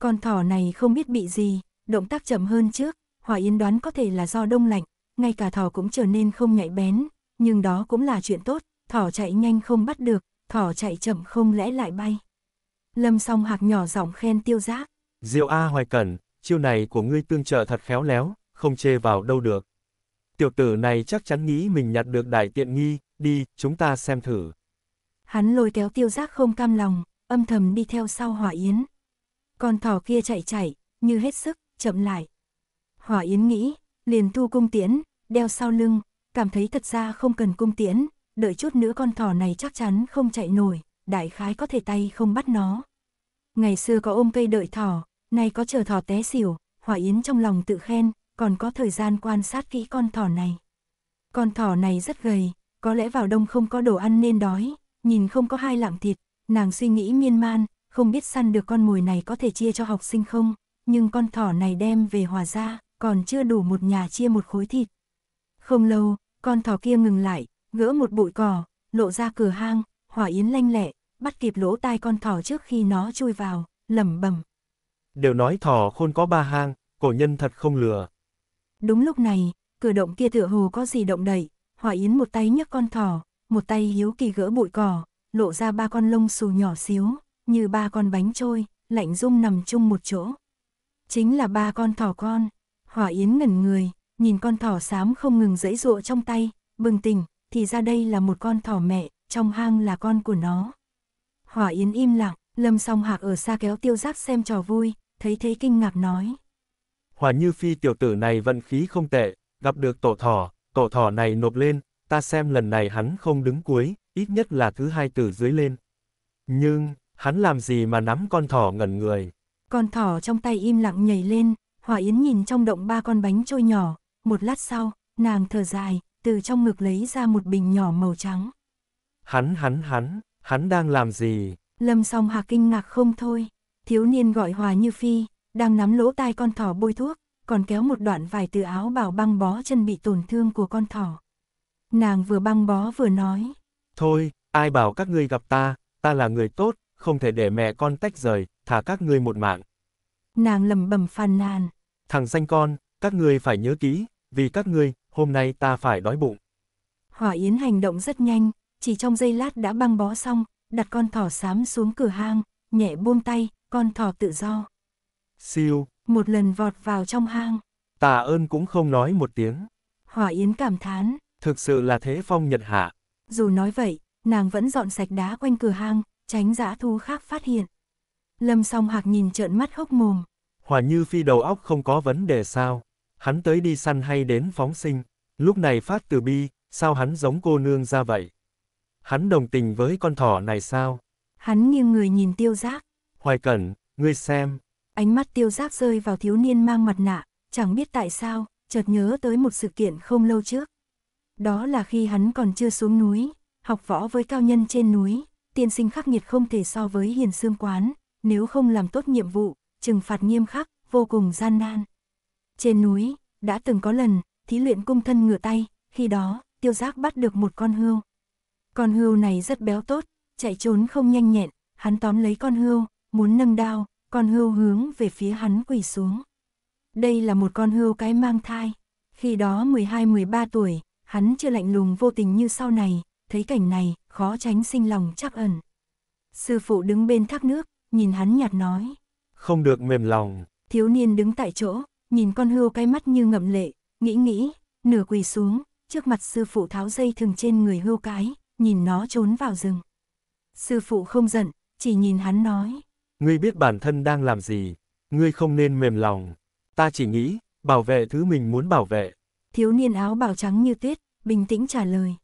S1: Con thỏ này không biết bị gì, động tác chậm hơn trước, Hỏa Yến đoán có thể là do đông lạnh, ngay cả thỏ cũng trở nên không nhạy bén, nhưng đó cũng là chuyện tốt, thỏ chạy nhanh không bắt được, thỏ chạy chậm không lẽ lại bay. Lâm song hạc nhỏ giọng khen tiêu giác.
S2: Diệu A hoài cẩn, chiêu này của ngươi tương trợ thật khéo léo, không chê vào đâu được tiểu tử này chắc chắn nghĩ mình nhặt được đại tiện nghi, đi, chúng ta xem thử.
S1: Hắn lôi kéo tiêu giác không cam lòng, âm thầm đi theo sau hỏa yến. Con thỏ kia chạy chạy, như hết sức, chậm lại. Hỏa yến nghĩ, liền thu cung tiễn, đeo sau lưng, cảm thấy thật ra không cần cung tiễn, đợi chút nữa con thỏ này chắc chắn không chạy nổi, đại khái có thể tay không bắt nó. Ngày xưa có ôm cây đợi thỏ, nay có chờ thỏ té xỉu, Hỏa Yến trong lòng tự khen, còn có thời gian quan sát kỹ con thỏ này. Con thỏ này rất gầy, có lẽ vào đông không có đồ ăn nên đói, nhìn không có hai lạng thịt, nàng suy nghĩ miên man, không biết săn được con mồi này có thể chia cho học sinh không, nhưng con thỏ này đem về hòa ra, còn chưa đủ một nhà chia một khối thịt. Không lâu, con thỏ kia ngừng lại, gỡ một bụi cỏ, lộ ra cửa hang, hỏa yến lanh lẹ, bắt kịp lỗ tai con thỏ trước khi nó chui vào, lẩm
S2: bẩm. Đều nói thỏ khôn có ba hang, cổ nhân thật không lừa.
S1: Đúng lúc này, cửa động kia tựa hồ có gì động đậy, Hỏa Yến một tay nhấc con thỏ, một tay hiếu kỳ gỡ bụi cỏ, lộ ra ba con lông xù nhỏ xíu, như ba con bánh trôi, lạnh rung nằm chung một chỗ. Chính là ba con thỏ con. Hỏa Yến ngẩn người, nhìn con thỏ xám không ngừng dãy dụa trong tay, bừng tỉnh, thì ra đây là một con thỏ mẹ, trong hang là con của nó. Hỏa Yến im lặng, Lâm Song Hạc ở xa kéo tiêu giác xem trò vui, thấy thế kinh ngạc nói.
S2: Hòa Như Phi tiểu tử này vận khí không tệ, gặp được tổ thỏ, tổ thỏ này nộp lên, ta xem lần này hắn không đứng cuối, ít nhất là thứ hai từ dưới lên. Nhưng, hắn làm gì mà nắm con thỏ ngẩn người?
S1: Con thỏ trong tay im lặng nhảy lên, Hòa Yến nhìn trong động ba con bánh trôi nhỏ, một lát sau, nàng thở dài, từ trong ngực lấy ra một bình nhỏ màu trắng.
S2: Hắn hắn hắn, hắn đang làm gì?
S1: Lâm song hà kinh ngạc không thôi, thiếu niên gọi Hòa Như Phi, đang nắm lỗ tai con thỏ bôi thuốc, còn kéo một đoạn vải từ áo bảo băng bó chân bị tổn thương của con thỏ. Nàng vừa băng bó vừa nói.
S2: Thôi, ai bảo các ngươi gặp ta, ta là người tốt, không thể để mẹ con tách rời, thả các ngươi một mạng.
S1: Nàng lầm bầm phàn nàn.
S2: Thằng danh con, các ngươi phải nhớ kỹ, vì các ngươi, hôm nay ta phải đói bụng.
S1: Hỏa Yến hành động rất nhanh, chỉ trong giây lát đã băng bó xong, đặt con thỏ xám xuống cửa hang, nhẹ buông tay, con thỏ tự do. Siêu. Một lần vọt vào trong hang.
S2: Tạ ơn cũng không nói một tiếng.
S1: Hỏa Yến cảm thán.
S2: Thực sự là thế phong nhật hạ.
S1: Dù nói vậy, nàng vẫn dọn sạch đá quanh cửa hang, tránh giã thu khác phát hiện. Lâm song hạc nhìn trợn mắt hốc mồm.
S2: Hỏa Như Phi đầu óc không có vấn đề sao. Hắn tới đi săn hay đến phóng sinh. Lúc này phát từ bi, sao hắn giống cô nương ra vậy? Hắn đồng tình với con thỏ này sao?
S1: Hắn nghiêng người nhìn tiêu giác.
S2: Hoài cẩn, ngươi xem,
S1: Ánh mắt tiêu giác rơi vào thiếu niên mang mặt nạ, chẳng biết tại sao, chợt nhớ tới một sự kiện không lâu trước. Đó là khi hắn còn chưa xuống núi, học võ với cao nhân trên núi, tiên sinh khắc nghiệt không thể so với hiền xương quán, nếu không làm tốt nhiệm vụ, trừng phạt nghiêm khắc, vô cùng gian nan. Trên núi, đã từng có lần, thí luyện cung thân ngửa tay, khi đó, tiêu giác bắt được một con hươu. Con hươu này rất béo tốt, chạy trốn không nhanh nhẹn, hắn tóm lấy con hươu, muốn nâng đao, con hươu hướng về phía hắn quỳ xuống. Đây là một con hươu cái mang thai, khi đó 12-13 tuổi, hắn chưa lạnh lùng vô tình như sau này, thấy cảnh này, khó tránh sinh lòng chắc ẩn. Sư phụ đứng bên thác nước, nhìn hắn nhạt nói.
S2: Không được mềm lòng.
S1: Thiếu niên đứng tại chỗ, nhìn con hươu cái mắt như ngậm lệ, nghĩ nghĩ, nửa quỳ xuống, trước mặt sư phụ tháo dây thừng trên người hươu cái, nhìn nó trốn vào rừng. Sư phụ không giận, chỉ nhìn hắn nói.
S2: Ngươi biết bản thân đang làm gì, ngươi không nên mềm lòng. Ta chỉ nghĩ, bảo vệ thứ mình muốn bảo vệ.
S1: Thiếu niên áo bào trắng như tuyết, bình tĩnh trả lời.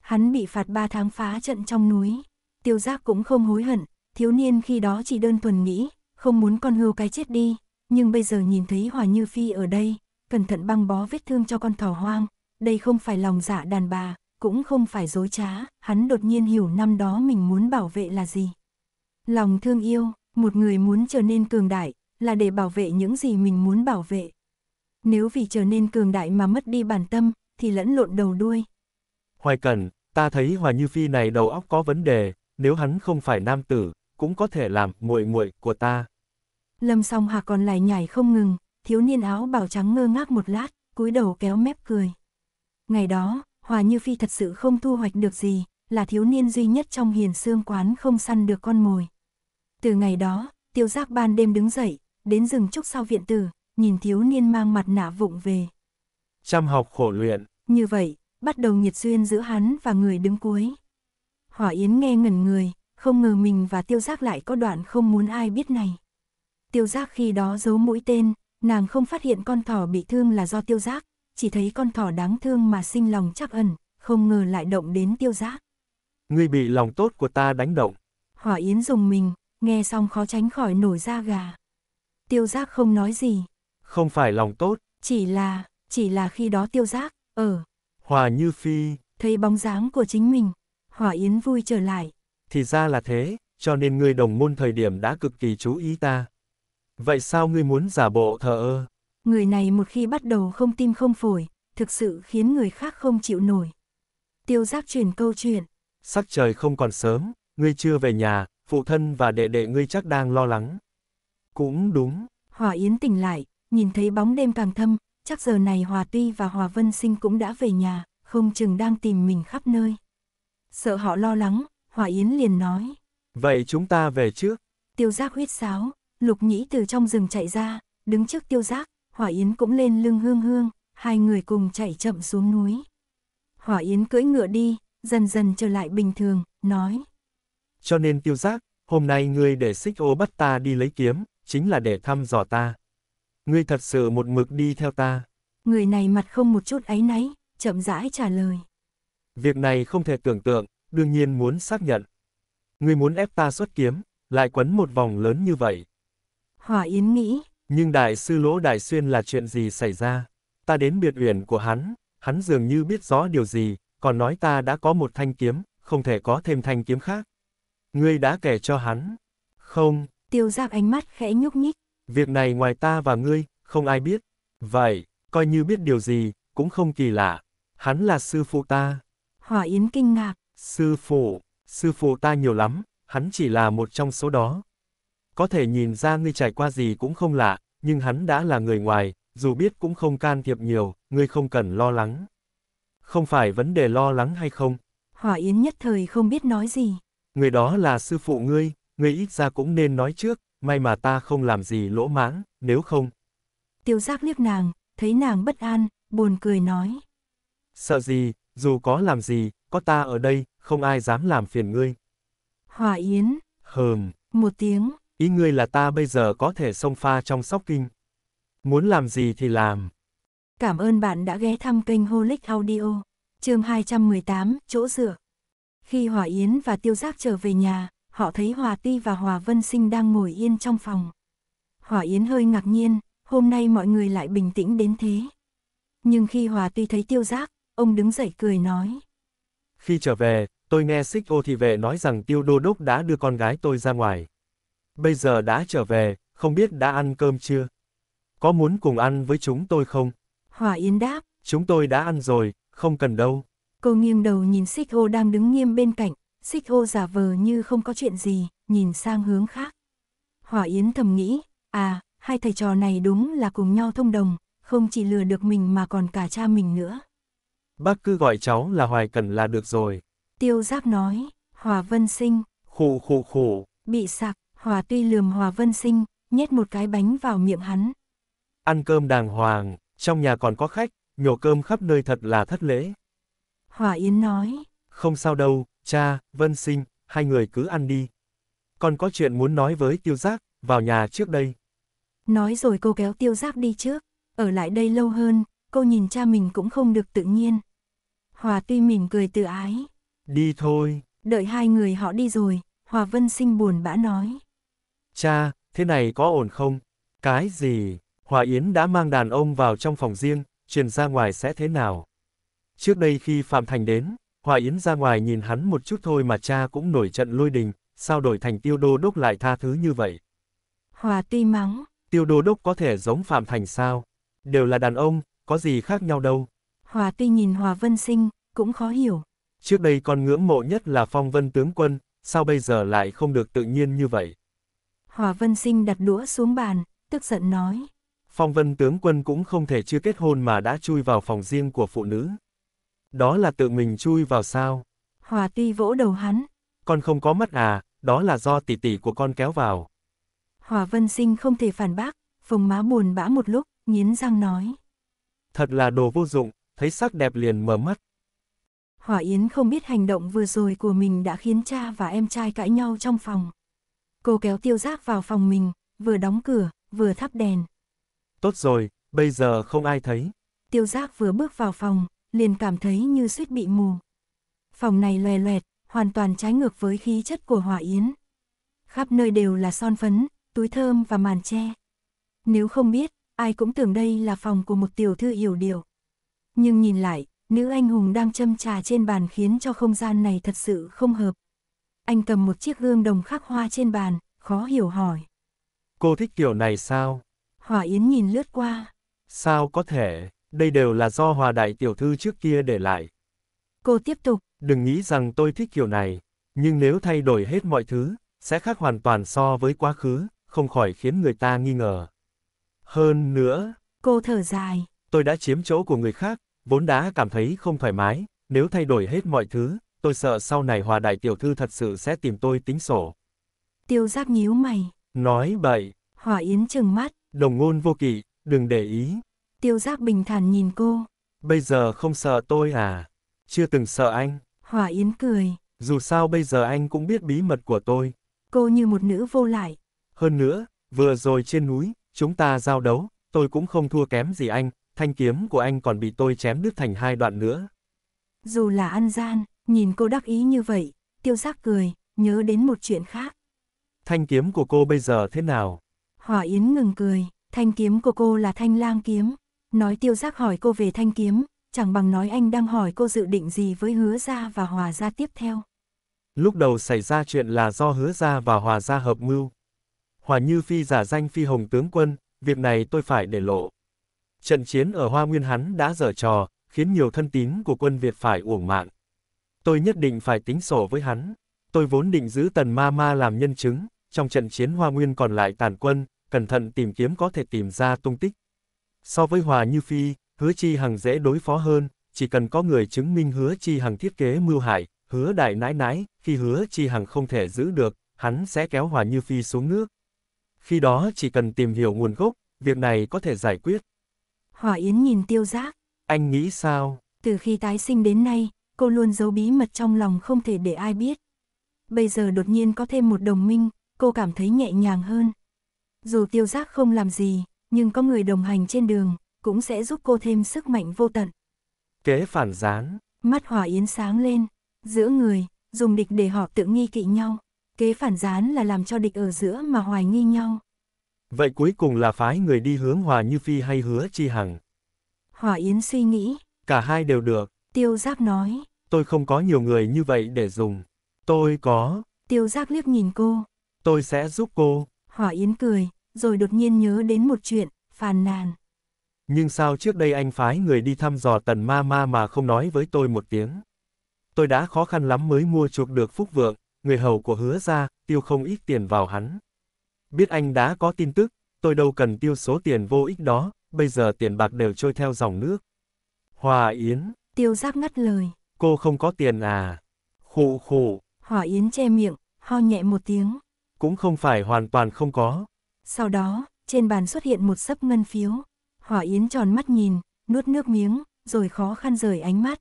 S1: Hắn bị phạt 3 tháng phá trận trong núi. Tiêu giác cũng không hối hận, thiếu niên khi đó chỉ đơn thuần nghĩ, không muốn con hưu cái chết đi. Nhưng bây giờ nhìn thấy Hòa Như Phi ở đây, cẩn thận băng bó vết thương cho con thỏ hoang. Đây không phải lòng dạ đàn bà, cũng không phải dối trá, hắn đột nhiên hiểu năm đó mình muốn bảo vệ là gì. Lòng thương yêu, một người muốn trở nên cường đại, là để bảo vệ những gì mình muốn bảo vệ. Nếu vì trở nên cường đại mà mất đi bản tâm, thì lẫn lộn đầu đuôi.
S2: Hoài Cần, ta thấy Hòa Như Phi này đầu óc có vấn đề, nếu hắn không phải nam tử, cũng có thể làm muội muội của ta.
S1: Lâm song hà còn lại nhảy không ngừng, thiếu niên áo bảo trắng ngơ ngác một lát, cúi đầu kéo mép cười. Ngày đó, Hòa Như Phi thật sự không thu hoạch được gì, là thiếu niên duy nhất trong hiền xương quán không săn được con mồi. Từ ngày đó, tiêu giác ban đêm đứng dậy, đến rừng trúc sau viện tử, nhìn thiếu niên mang mặt nạ vụng về.
S2: Chăm học khổ luyện.
S1: Như vậy, bắt đầu nhiệt duyên giữa hắn và người đứng cuối. Hỏa Yến nghe ngẩn người, không ngờ mình và tiêu giác lại có đoạn không muốn ai biết này. Tiêu giác khi đó giấu mũi tên, nàng không phát hiện con thỏ bị thương là do tiêu giác, chỉ thấy con thỏ đáng thương mà sinh lòng chắc ẩn, không ngờ lại động đến tiêu giác.
S2: Ngươi bị lòng tốt của ta đánh động.
S1: Hỏa Yến dùng mình, nghe xong khó tránh khỏi nổi da gà. Tiêu giác không nói gì.
S2: Không phải lòng tốt.
S1: Chỉ là, chỉ là khi đó tiêu giác, ở.
S2: Hòa Như Phi.
S1: Thấy bóng dáng của chính mình, Hòa Yến vui trở lại.
S2: Thì ra là thế, cho nên ngươi đồng môn thời điểm đã cực kỳ chú ý ta. Vậy sao ngươi muốn giả bộ thờ ơ?
S1: Người này một khi bắt đầu không tim không phổi, thực sự khiến người khác không chịu nổi. Tiêu giác chuyển câu chuyện.
S2: Sắc trời không còn sớm, ngươi chưa về nhà, phụ thân và đệ đệ ngươi chắc đang lo lắng. Cũng đúng.
S1: Hòa Yến tỉnh lại, nhìn thấy bóng đêm càng thâm, chắc giờ này Hòa Tuy và Hòa Vân Sinh cũng đã về nhà, không chừng đang tìm mình khắp nơi. Sợ họ lo lắng, Hòa Yến liền nói.
S2: Vậy chúng ta về trước.
S1: Tiêu giác huyết sáo, lục nhĩ từ trong rừng chạy ra, đứng trước tiêu giác, Hòa Yến cũng lên lưng hương hương, hai người cùng chạy chậm xuống núi. Hỏa Yến cưỡi ngựa đi, dần dần trở lại bình thường, nói
S2: cho nên tiêu giác, hôm nay ngươi để xích ô bắt ta đi lấy kiếm, chính là để thăm dò ta. Ngươi thật sự một mực đi theo ta.
S1: Người này mặt không một chút áy náy, chậm rãi trả lời.
S2: Việc này không thể tưởng tượng, đương nhiên muốn xác nhận. Ngươi muốn ép ta xuất kiếm, lại quấn một vòng lớn như vậy.
S1: hòa Yến nghĩ.
S2: Nhưng đại sư Lỗ Đại Xuyên là chuyện gì xảy ra? Ta đến biệt uyển của hắn, hắn dường như biết rõ điều gì, còn nói ta đã có một thanh kiếm, không thể có thêm thanh kiếm khác. Ngươi đã kể cho hắn. Không.
S1: Tiêu giáp ánh mắt khẽ nhúc nhích.
S2: Việc này ngoài ta và ngươi, không ai biết. Vậy, coi như biết điều gì, cũng không kỳ lạ. Hắn là sư phụ ta.
S1: Hỏa Yến kinh ngạc.
S2: Sư phụ, sư phụ ta nhiều lắm, hắn chỉ là một trong số đó. Có thể nhìn ra ngươi trải qua gì cũng không lạ, nhưng hắn đã là người ngoài, dù biết cũng không can thiệp nhiều, ngươi không cần lo lắng. Không phải vấn đề lo lắng hay không.
S1: Hỏa Yến nhất thời không biết nói gì
S2: người đó là sư phụ ngươi, ngươi ít ra cũng nên nói trước, may mà ta không làm gì lỗ mãng, nếu không.
S1: Tiêu giác liếc nàng, thấy nàng bất an, buồn cười nói.
S2: Sợ gì, dù có làm gì, có ta ở đây, không ai dám làm phiền ngươi.
S1: Hòa Yến. Hờm. Một tiếng.
S2: Ý ngươi là ta bây giờ có thể xông pha trong sóc kinh. Muốn làm gì thì làm.
S1: Cảm ơn bạn đã ghé thăm kênh Holic Audio. Chương 218, chỗ dựa. Khi Hòa Yến và Tiêu Giác trở về nhà, họ thấy Hòa Ti và Hòa Vân Sinh đang ngồi yên trong phòng. Hòa Yến hơi ngạc nhiên, hôm nay mọi người lại bình tĩnh đến thế. Nhưng khi Hòa Ti thấy Tiêu Giác, ông đứng dậy cười nói.
S2: Khi trở về, tôi nghe xích ô thị vệ nói rằng Tiêu Đô Đốc đã đưa con gái tôi ra ngoài. Bây giờ đã trở về, không biết đã ăn cơm chưa? Có muốn cùng ăn với chúng tôi không?
S1: Hòa Yến đáp.
S2: Chúng tôi đã ăn rồi, không cần đâu.
S1: Cô nghiêng đầu nhìn xích đang đứng nghiêm bên cạnh, xích giả vờ như không có chuyện gì, nhìn sang hướng khác. Hỏa Yến thầm nghĩ, à, hai thầy trò này đúng là cùng nhau thông đồng, không chỉ lừa được mình mà còn cả cha mình nữa.
S2: Bác cứ gọi cháu là Hoài Cần là được rồi.
S1: Tiêu Giáp nói, Hòa Vân Sinh.
S2: khụ khụ khụ
S1: Bị sặc, Hòa tuy lườm Hòa Vân Sinh, nhét một cái bánh vào miệng hắn.
S2: Ăn cơm đàng hoàng, trong nhà còn có khách, nhổ cơm khắp nơi thật là thất lễ.
S1: Hỏa Yến nói.
S2: Không sao đâu, cha, Vân Sinh, hai người cứ ăn đi. Con có chuyện muốn nói với tiêu giác, vào nhà trước đây.
S1: Nói rồi cô kéo tiêu giác đi trước, ở lại đây lâu hơn, cô nhìn cha mình cũng không được tự nhiên. Hòa tuy mỉm cười tự ái.
S2: Đi thôi.
S1: Đợi hai người họ đi rồi, Hòa Vân Sinh buồn bã nói.
S2: Cha, thế này có ổn không? Cái gì? Hòa Yến đã mang đàn ông vào trong phòng riêng, truyền ra ngoài sẽ thế nào? Trước đây khi Phạm Thành đến, Hòa Yến ra ngoài nhìn hắn một chút thôi mà cha cũng nổi trận lôi đình, sao đổi thành tiêu đô đốc lại tha thứ như vậy?
S1: Hòa ti mắng.
S2: Tiêu đô đốc có thể giống Phạm Thành sao? Đều là đàn ông, có gì khác nhau đâu.
S1: Hòa ti nhìn Hòa Vân Sinh, cũng khó hiểu.
S2: Trước đây con ngưỡng mộ nhất là phong vân tướng quân, sao bây giờ lại không được tự nhiên như vậy?
S1: Hòa Vân Sinh đặt đũa xuống bàn, tức giận nói.
S2: Phong vân tướng quân cũng không thể chưa kết hôn mà đã chui vào phòng riêng của phụ nữ. Đó là tự mình chui vào sao?
S1: Hòa ti vỗ đầu hắn.
S2: Con không có mắt à, đó là do tỷ tỷ của con kéo vào.
S1: Hòa vân sinh không thể phản bác, phồng má buồn bã một lúc, nghiến răng nói.
S2: Thật là đồ vô dụng, thấy sắc đẹp liền mở mắt.
S1: Hòa Yến không biết hành động vừa rồi của mình đã khiến cha và em trai cãi nhau trong phòng. Cô kéo tiêu giác vào phòng mình, vừa đóng cửa, vừa thắp đèn.
S2: Tốt rồi, bây giờ không ai thấy.
S1: Tiêu giác vừa bước vào phòng, liền cảm thấy như suýt bị mù. Phòng này loè loẹt, hoàn toàn trái ngược với khí chất của Hòa Yến. Khắp nơi đều là son phấn, túi thơm và màn tre. Nếu không biết, ai cũng tưởng đây là phòng của một tiểu thư hiểu điều. Nhưng nhìn lại, nữ anh hùng đang châm trà trên bàn khiến cho không gian này thật sự không hợp. Anh cầm một chiếc gương đồng khắc hoa trên bàn, khó hiểu hỏi.
S2: Cô thích kiểu này sao?
S1: Hỏa Yến nhìn lướt qua.
S2: Sao có thể? đây đều là do hòa đại tiểu thư trước kia để lại. Cô tiếp tục. Đừng nghĩ rằng tôi thích kiểu này, nhưng nếu thay đổi hết mọi thứ, sẽ khác hoàn toàn so với quá khứ, không khỏi khiến người ta nghi ngờ. Hơn nữa, cô
S1: thở dài.
S2: Tôi đã chiếm chỗ của người khác, vốn đã cảm thấy không thoải mái, nếu thay đổi hết mọi thứ, tôi sợ sau này hòa đại tiểu thư thật sự sẽ tìm tôi tính sổ.
S1: Tiêu giác nhíu mày.
S2: Nói bậy.
S1: hòa Yến chừng mắt.
S2: Đồng ngôn vô kỵ, đừng để ý,
S1: Tiêu giác bình thản nhìn cô.
S2: Bây giờ không sợ tôi à? Chưa từng sợ anh.
S1: Hòa Yến cười.
S2: Dù sao bây giờ anh cũng biết bí mật của tôi.
S1: Cô như một nữ vô lại.
S2: Hơn nữa, vừa rồi trên núi, chúng ta giao đấu, tôi cũng không thua kém gì anh, thanh kiếm của anh còn bị tôi chém đứt thành hai đoạn nữa.
S1: Dù là ăn gian, nhìn cô đắc ý như vậy, tiêu giác cười, nhớ đến một chuyện khác.
S2: Thanh kiếm của cô bây giờ thế nào?
S1: Hỏa Yến ngừng cười, thanh kiếm của cô là thanh lang kiếm. Nói tiêu giác hỏi cô về thanh kiếm, chẳng bằng nói anh đang hỏi cô dự định gì với hứa ra và hòa ra tiếp theo.
S2: Lúc đầu xảy ra chuyện là do hứa ra và hòa ra hợp mưu. Hòa Như Phi giả danh Phi Hồng tướng quân, việc này tôi phải để lộ. Trận chiến ở Hoa Nguyên hắn đã dở trò, khiến nhiều thân tín của quân Việt phải uổng mạng. Tôi nhất định phải tính sổ với hắn. Tôi vốn định giữ tần ma ma làm nhân chứng, trong trận chiến Hoa Nguyên còn lại tàn quân, cẩn thận tìm kiếm có thể tìm ra tung tích. So với Hòa Như Phi, Hứa Chi Hằng dễ đối phó hơn, chỉ cần có người chứng minh Hứa Chi Hằng thiết kế mưu hại, hứa đại nãi nãi, khi Hứa Chi Hằng không thể giữ được, hắn sẽ kéo Hòa Như Phi xuống nước. Khi đó chỉ cần tìm hiểu nguồn gốc, việc này có thể giải quyết.
S1: Hòa Yến nhìn tiêu giác.
S2: Anh nghĩ sao?
S1: Từ khi tái sinh đến nay, cô luôn giấu bí mật trong lòng không thể để ai biết. Bây giờ đột nhiên có thêm một đồng minh, cô cảm thấy nhẹ nhàng hơn. Dù tiêu giác không làm gì, nhưng có người đồng hành trên đường, cũng sẽ giúp cô thêm sức mạnh vô tận.
S2: Kế phản gián.
S1: Mắt hỏa yến sáng lên, giữa người, dùng địch để họ tự nghi kỵ nhau. Kế phản gián là làm cho địch ở giữa mà hoài nghi nhau.
S2: Vậy cuối cùng là phái người đi hướng Hòa Như Phi hay hứa Chi Hằng?
S1: Hỏa Yến suy nghĩ.
S2: Cả hai đều được.
S1: Tiêu Giáp nói.
S2: Tôi không có nhiều người như vậy để dùng. Tôi có.
S1: Tiêu Giáp liếc nhìn cô.
S2: Tôi sẽ giúp cô.
S1: Hỏa Yến cười, rồi đột nhiên nhớ đến một chuyện, phàn nàn.
S2: Nhưng sao trước đây anh phái người đi thăm dò tần ma ma mà không nói với tôi một tiếng? Tôi đã khó khăn lắm mới mua chuộc được Phúc Vượng, người hầu của hứa ra, tiêu không ít tiền vào hắn. Biết anh đã có tin tức, tôi đâu cần tiêu số tiền vô ích đó, bây giờ tiền bạc đều trôi theo dòng nước. Hòa Yến.
S1: Tiêu giáp ngắt lời.
S2: Cô không có tiền à? Khụ khụ. Hòa
S1: Yến che miệng, ho nhẹ một tiếng.
S2: Cũng không phải hoàn toàn không có,
S1: sau đó, trên bàn xuất hiện một sấp ngân phiếu. Hỏa Yến tròn mắt nhìn, nuốt nước miếng, rồi khó khăn rời ánh mắt.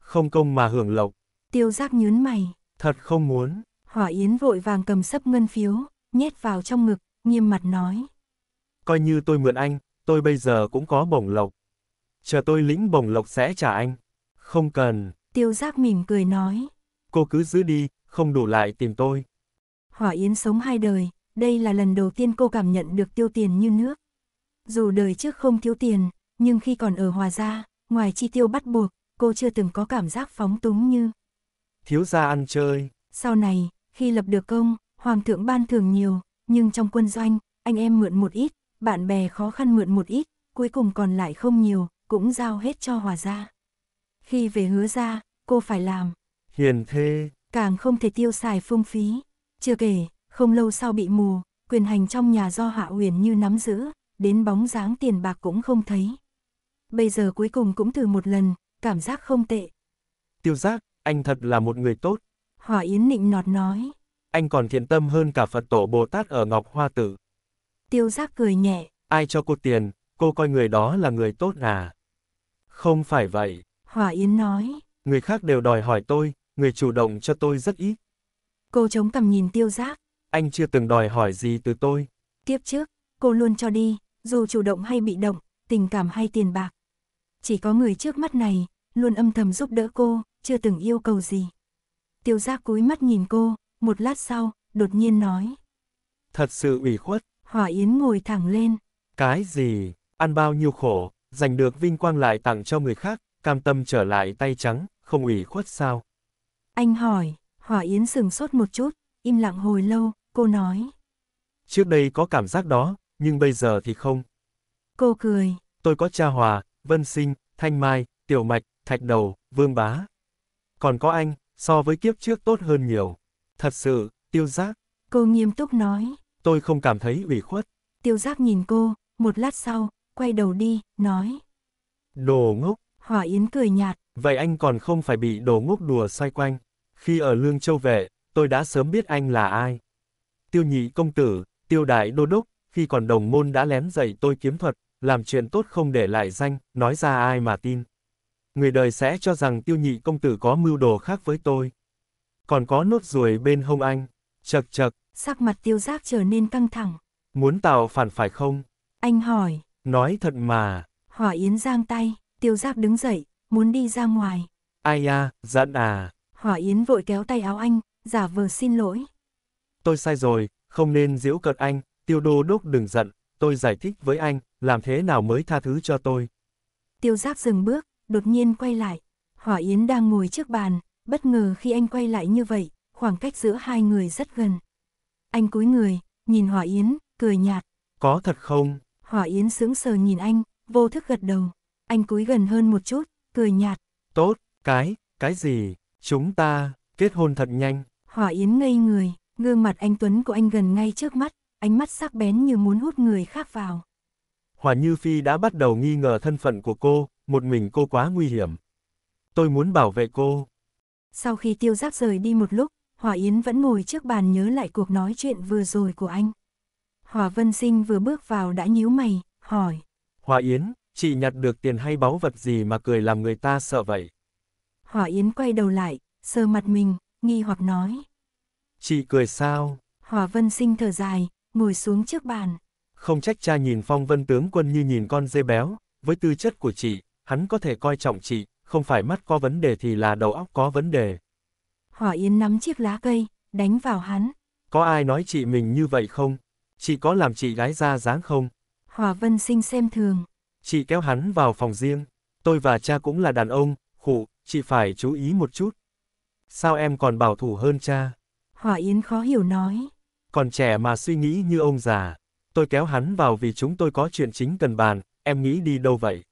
S2: Không công mà hưởng lộc.
S1: Tiêu giác nhớn mày.
S2: Thật không muốn.
S1: Hỏa Yến vội vàng cầm sấp ngân phiếu, nhét vào trong ngực, nghiêm mặt nói.
S2: Coi như tôi mượn anh, tôi bây giờ cũng có bổng lộc. Chờ tôi lĩnh bổng lộc sẽ trả anh. Không cần.
S1: Tiêu giác mỉm cười nói.
S2: Cô cứ giữ đi, không đủ lại tìm tôi.
S1: Hỏa Yến sống hai đời, đây là lần đầu tiên cô cảm nhận được tiêu tiền như nước. Dù đời trước không thiếu tiền, nhưng khi còn ở Hòa Gia, ngoài chi tiêu bắt buộc, cô chưa từng có cảm giác phóng túng như
S2: thiếu gia ăn chơi.
S1: Sau này, khi lập được công, hoàng thượng ban thưởng nhiều, nhưng trong quân doanh, anh em mượn một ít, bạn bè khó khăn mượn một ít, cuối cùng còn lại không nhiều, cũng giao hết cho Hòa Gia. Khi về hứa ra, cô phải làm
S2: hiền thê,
S1: càng không thể tiêu xài phung phí. Chưa kể, không lâu sau bị mù, quyền hành trong nhà do Hạ Uyển như nắm giữ, đến bóng dáng tiền bạc cũng không thấy. Bây giờ cuối cùng cũng thử một lần, cảm giác không tệ.
S2: Tiêu giác, anh thật là một người tốt.
S1: Hỏa Yến nịnh nọt nói.
S2: Anh còn thiện tâm hơn cả Phật tổ Bồ Tát ở Ngọc Hoa Tử.
S1: Tiêu giác cười nhẹ.
S2: Ai cho cô tiền, cô coi người đó là người tốt à? Không phải vậy.
S1: Hỏa Yến nói.
S2: Người khác đều đòi hỏi tôi, người chủ động cho tôi rất ít.
S1: Cô chống cầm nhìn tiêu giác
S2: anh chưa từng đòi hỏi gì từ tôi.
S1: Tiếp trước, cô luôn cho đi, dù chủ động hay bị động, tình cảm hay tiền bạc. Chỉ có người trước mắt này, luôn âm thầm giúp đỡ cô, chưa từng yêu cầu gì. Tiêu giác cúi mắt nhìn cô, một lát sau, đột nhiên nói.
S2: Thật sự ủy khuất.
S1: Hỏa Yến ngồi thẳng lên.
S2: Cái gì, ăn bao nhiêu khổ, giành được vinh quang lại tặng cho người khác, cam tâm trở lại tay trắng, không ủy khuất sao?
S1: Anh hỏi, Hỏa Yến sừng sốt một chút, Im lặng hồi lâu, cô nói.
S2: Trước đây có cảm giác đó, nhưng bây giờ thì không. Cô cười. Tôi có Cha Hòa, Vân Sinh, Thanh Mai, Tiểu Mạch, Thạch Đầu, Vương Bá. Còn có anh, so với kiếp trước tốt hơn nhiều. Thật sự, tiêu giác.
S1: Cô nghiêm túc nói.
S2: Tôi không cảm thấy ủy khuất.
S1: Tiêu giác nhìn cô, một lát sau, quay đầu đi, nói.
S2: Đồ ngốc.
S1: Hỏa Yến cười nhạt.
S2: Vậy anh còn không phải bị đồ ngốc đùa xoay quanh. Khi ở Lương Châu vệ tôi đã sớm biết anh là ai. Tiêu nhị công tử, tiêu đại đô đốc, khi còn đồng môn đã lén dạy tôi kiếm thuật, làm chuyện tốt không để lại danh, nói ra ai mà tin. Người đời sẽ cho rằng tiêu nhị công tử có mưu đồ khác với tôi. Còn có nốt ruồi bên hông anh, chật chật.
S1: Sắc mặt tiêu giác trở nên căng thẳng.
S2: Muốn tạo phản phải không? Anh hỏi. Nói thật mà.
S1: Hỏa Yến giang tay, tiêu giác đứng dậy, muốn đi ra ngoài.
S2: Ai à, giận à.
S1: Hỏa Yến vội kéo tay áo anh, giả vờ xin lỗi.
S2: Tôi sai rồi, không nên giễu cợt anh, tiêu đô đốc đừng giận, tôi giải thích với anh, làm thế nào mới tha thứ cho tôi.
S1: Tiêu giác dừng bước, đột nhiên quay lại. Hỏa Yến đang ngồi trước bàn, bất ngờ khi anh quay lại như vậy, khoảng cách giữa hai người rất gần. Anh cúi người, nhìn Hỏa Yến, cười nhạt.
S2: Có thật không?
S1: Hỏa Yến sững sờ nhìn anh, vô thức gật đầu. Anh cúi gần hơn một chút, cười nhạt.
S2: Tốt, cái, cái gì? Chúng ta... Kết hôn thật nhanh.
S1: Hỏa Yến ngây người, gương mặt anh Tuấn của anh gần ngay trước mắt, ánh mắt sắc bén như muốn hút người khác vào.
S2: Hỏa Như Phi đã bắt đầu nghi ngờ thân phận của cô, một mình cô quá nguy hiểm. Tôi muốn bảo vệ cô.
S1: Sau khi tiêu giác rời đi một lúc, Hòa Yến vẫn ngồi trước bàn nhớ lại cuộc nói chuyện vừa rồi của anh. Hòa Vân Sinh vừa bước vào đã nhíu mày, hỏi.
S2: Hòa Yến, chị nhặt được tiền hay báu vật gì mà cười làm người ta sợ vậy?
S1: Hòa Yến quay đầu lại, sờ mặt mình, nghi hoặc nói.
S2: Chị cười sao?
S1: Hòa Vân Sinh thở dài, ngồi xuống trước bàn.
S2: Không trách cha nhìn phong vân tướng quân như nhìn con dê béo, với tư chất của chị, hắn có thể coi trọng chị, không phải mắt có vấn đề thì là đầu óc có vấn đề.
S1: hòa Yến nắm chiếc lá cây, đánh vào hắn.
S2: Có ai nói chị mình như vậy không? Chị có làm chị gái ra dáng không?
S1: Hòa Vân Sinh xem thường.
S2: Chị kéo hắn vào phòng riêng. Tôi và cha cũng là đàn ông, khụ, chị phải chú ý một chút. Sao em còn bảo thủ hơn cha?
S1: Hỏa Yến khó hiểu nói.
S2: Còn trẻ mà suy nghĩ như ông già. Tôi kéo hắn vào vì chúng tôi có chuyện chính cần bàn, em nghĩ đi đâu vậy?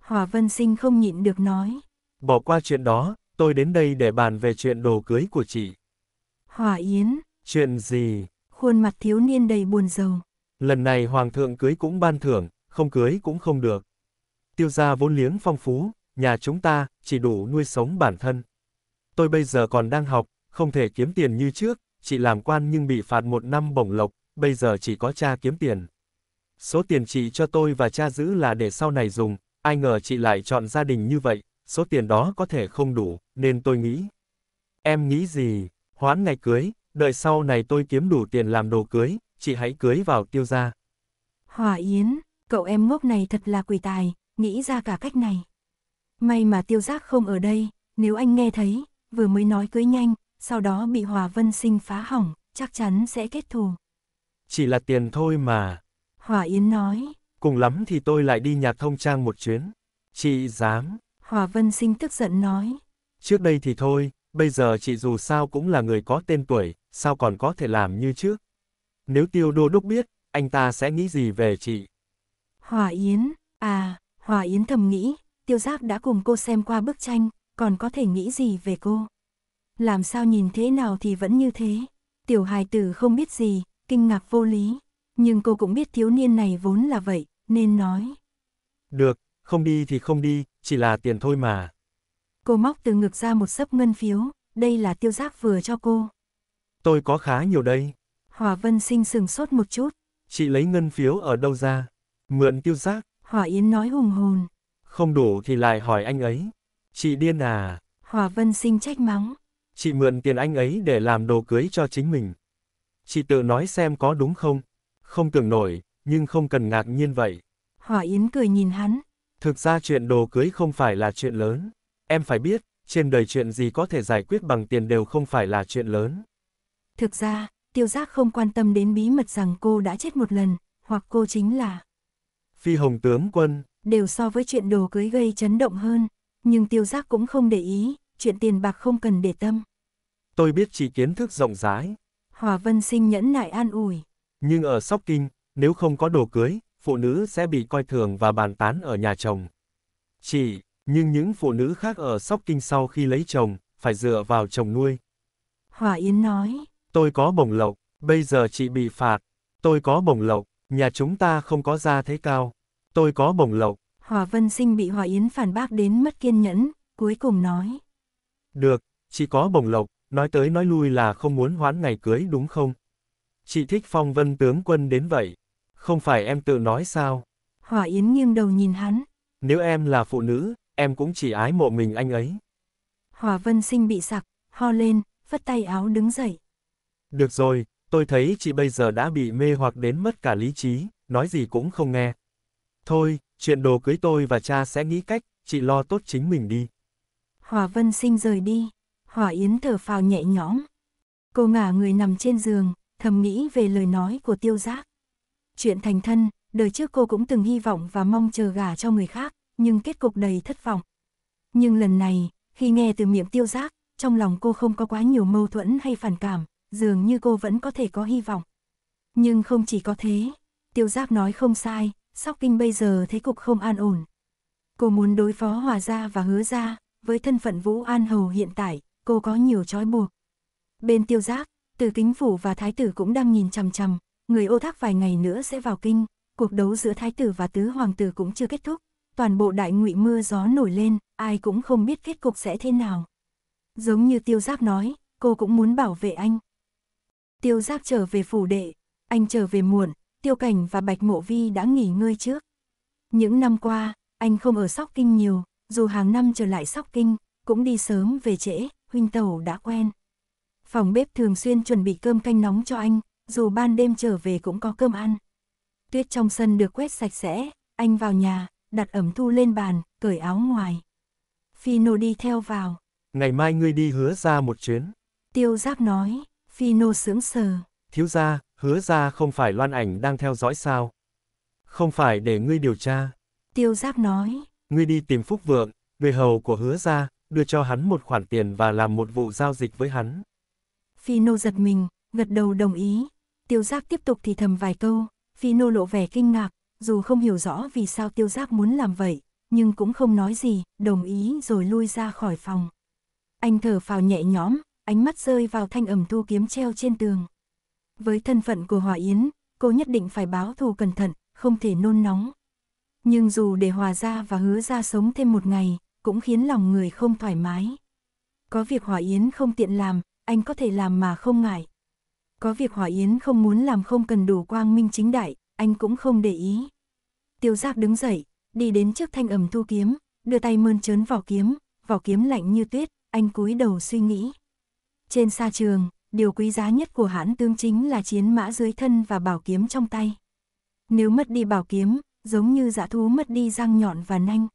S1: Hòa Vân Sinh không nhịn được nói.
S2: Bỏ qua chuyện đó, tôi đến đây để bàn về chuyện đồ cưới của chị.
S1: Hòa Yến.
S2: Chuyện gì?
S1: Khuôn mặt thiếu niên đầy buồn rầu.
S2: Lần này Hoàng thượng cưới cũng ban thưởng, không cưới cũng không được. Tiêu gia vốn liếng phong phú, nhà chúng ta chỉ đủ nuôi sống bản thân tôi bây giờ còn đang học, không thể kiếm tiền như trước, chị làm quan nhưng bị phạt một năm bổng lộc, bây giờ chỉ có cha kiếm tiền. Số tiền chị cho tôi và cha giữ là để sau này dùng, ai ngờ chị lại chọn gia đình như vậy, số tiền đó có thể không đủ, nên tôi nghĩ. Em nghĩ gì? Hoãn ngày cưới, đợi sau này tôi kiếm đủ tiền làm đồ cưới, chị hãy cưới vào tiêu gia.
S1: Hòa Yến, cậu em ngốc này thật là quỷ tài, nghĩ ra cả cách này. May mà tiêu giác không ở đây, nếu anh nghe thấy, vừa mới nói cưới nhanh, sau đó bị Hòa Vân Sinh phá hỏng, chắc chắn sẽ kết thù.
S2: Chỉ là tiền thôi mà.
S1: Hòa Yến nói.
S2: Cùng lắm thì tôi lại đi nhạc thông trang một chuyến. Chị dám.
S1: Hòa Vân Sinh tức giận nói.
S2: Trước đây thì thôi, bây giờ chị dù sao cũng là người có tên tuổi, sao còn có thể làm như trước. Nếu tiêu đô Đúc biết, anh ta sẽ nghĩ gì về chị?
S1: Hòa Yến, à, Hòa Yến thầm nghĩ, tiêu Giác đã cùng cô xem qua bức tranh, còn có thể nghĩ gì về cô. Làm sao nhìn thế nào thì vẫn như thế. Tiểu hài tử không biết gì, kinh ngạc vô lý. Nhưng cô cũng biết thiếu niên này vốn là vậy, nên nói.
S2: Được, không đi thì không đi, chỉ là tiền thôi mà.
S1: Cô móc từ ngực ra một sấp ngân phiếu, đây là tiêu giác vừa cho cô.
S2: Tôi có khá nhiều đây.
S1: Hòa Vân Sinh sừng sốt một chút.
S2: Chị lấy ngân phiếu ở đâu ra? Mượn tiêu giác.
S1: Hòa Yến nói hùng hồn.
S2: Không đủ thì lại hỏi anh ấy. Chị điên à?
S1: Hòa Vân Sinh trách móng.
S2: Chị mượn tiền anh ấy để làm đồ cưới cho chính mình. Chị tự nói xem có đúng không? Không tưởng nổi, nhưng không cần ngạc nhiên vậy.
S1: Hòa Yến cười nhìn hắn.
S2: Thực ra chuyện đồ cưới không phải là chuyện lớn. Em phải biết, trên đời chuyện gì có thể giải quyết bằng tiền đều không phải là chuyện lớn.
S1: Thực ra, tiêu giác không quan tâm đến bí mật rằng cô đã chết một lần, hoặc cô chính là...
S2: Phi hồng tướng quân.
S1: Đều so với chuyện đồ cưới gây chấn động hơn nhưng tiêu giác cũng không để ý, chuyện tiền bạc không cần để tâm.
S2: Tôi biết chị kiến thức rộng rãi.
S1: Hòa Vân sinh nhẫn nại an ủi.
S2: Nhưng ở Sóc Kinh, nếu không có đồ cưới, phụ nữ sẽ bị coi thường và bàn tán ở nhà chồng. Chị, nhưng những phụ nữ khác ở Sóc Kinh sau khi lấy chồng, phải dựa vào chồng nuôi.
S1: Hòa Yến nói.
S2: Tôi có bổng lộc, bây giờ chị bị phạt. Tôi có bổng lộc, nhà chúng ta không có gia thế cao. Tôi có bổng lộc,
S1: Hòa Vân Sinh bị Hòa Yến phản bác đến mất kiên nhẫn, cuối cùng nói.
S2: Được, Chị có bồng lộc, nói tới nói lui là không muốn hoãn ngày cưới đúng không? Chị thích phong vân tướng quân đến vậy, không phải em tự nói sao?
S1: Hòa Yến nghiêng đầu nhìn hắn.
S2: Nếu em là phụ nữ, em cũng chỉ ái mộ mình anh ấy.
S1: Hòa Vân Sinh bị sặc, ho lên, phất tay áo đứng
S2: dậy. Được rồi, tôi thấy chị bây giờ đã bị mê hoặc đến mất cả lý trí, nói gì cũng không nghe. Thôi, chuyện đồ cưới tôi và cha sẽ nghĩ cách, chị lo tốt chính mình đi.
S1: Hòa Vân Sinh rời đi, Hòa Yến thở phào nhẹ nhõm. Cô ngả người nằm trên giường, thầm nghĩ về lời nói của tiêu giác. Chuyện thành thân, đời trước cô cũng từng hy vọng và mong chờ gả cho người khác, nhưng kết cục đầy thất vọng. Nhưng lần này, khi nghe từ miệng tiêu giác, trong lòng cô không có quá nhiều mâu thuẫn hay phản cảm, dường như cô vẫn có thể có hy vọng. Nhưng không chỉ có thế, tiêu giác nói không sai, Sóc Kinh bây giờ thế cục không an ổn. Cô muốn đối phó Hòa Gia và Hứa Gia, với thân phận Vũ An Hầu hiện tại, cô có nhiều trói buộc. Bên tiêu giác, từ kính phủ và thái tử cũng đang nhìn chằm chằm, người ô thác vài ngày nữa sẽ vào kinh, cuộc đấu giữa thái tử và tứ hoàng tử cũng chưa kết thúc, toàn bộ đại ngụy mưa gió nổi lên, ai cũng không biết kết cục sẽ thế nào. Giống như tiêu giác nói, cô cũng muốn bảo vệ anh. Tiêu giác trở về phủ đệ, anh trở về muộn, Tiêu Cảnh và Bạch Mộ Vi đã nghỉ ngơi trước. Những năm qua, anh không ở Sóc Kinh nhiều, dù hàng năm trở lại Sóc Kinh, cũng đi sớm về trễ, huynh tẩu đã quen. Phòng bếp thường xuyên chuẩn bị cơm canh nóng cho anh, dù ban đêm trở về cũng có cơm ăn. Tuyết trong sân được quét sạch sẽ, anh vào nhà, đặt ẩm thu lên bàn, cởi áo ngoài. Phino đi theo vào.
S2: Ngày mai ngươi đi hứa ra một chuyến.
S1: Tiêu giáp nói, Phino sướng sờ.
S2: Thiếu gia hứa ra không phải loan ảnh đang theo dõi sao? Không phải để ngươi điều tra.
S1: Tiêu giác nói.
S2: Ngươi đi tìm Phúc Vượng, người hầu của hứa ra, đưa cho hắn một khoản tiền và làm một vụ giao dịch với hắn.
S1: Phi nô giật mình, gật đầu đồng ý. Tiêu giác tiếp tục thì thầm vài câu, Phi nô lộ vẻ kinh ngạc, dù không hiểu rõ vì sao tiêu giác muốn làm vậy, nhưng cũng không nói gì, đồng ý rồi lui ra khỏi phòng. Anh thở phào nhẹ nhõm, ánh mắt rơi vào thanh ẩm thu kiếm treo trên tường. Với thân phận của Hòa Yến, cô nhất định phải báo thù cẩn thận, không thể nôn nóng. Nhưng dù để Hòa ra và hứa ra sống thêm một ngày, cũng khiến lòng người không thoải mái. Có việc Hòa Yến không tiện làm, anh có thể làm mà không ngại. Có việc Hòa Yến không muốn làm không cần đủ quang minh chính đại, anh cũng không để ý. Tiêu giác đứng dậy, đi đến trước thanh ẩm thu kiếm, đưa tay mơn trớn vỏ kiếm, vỏ kiếm lạnh như tuyết, anh cúi đầu suy nghĩ. Trên xa trường, điều quý giá nhất của hãn tương chính là chiến mã dưới thân và bảo kiếm trong tay. Nếu mất đi bảo kiếm, giống như dã thú mất đi răng nhọn và nanh.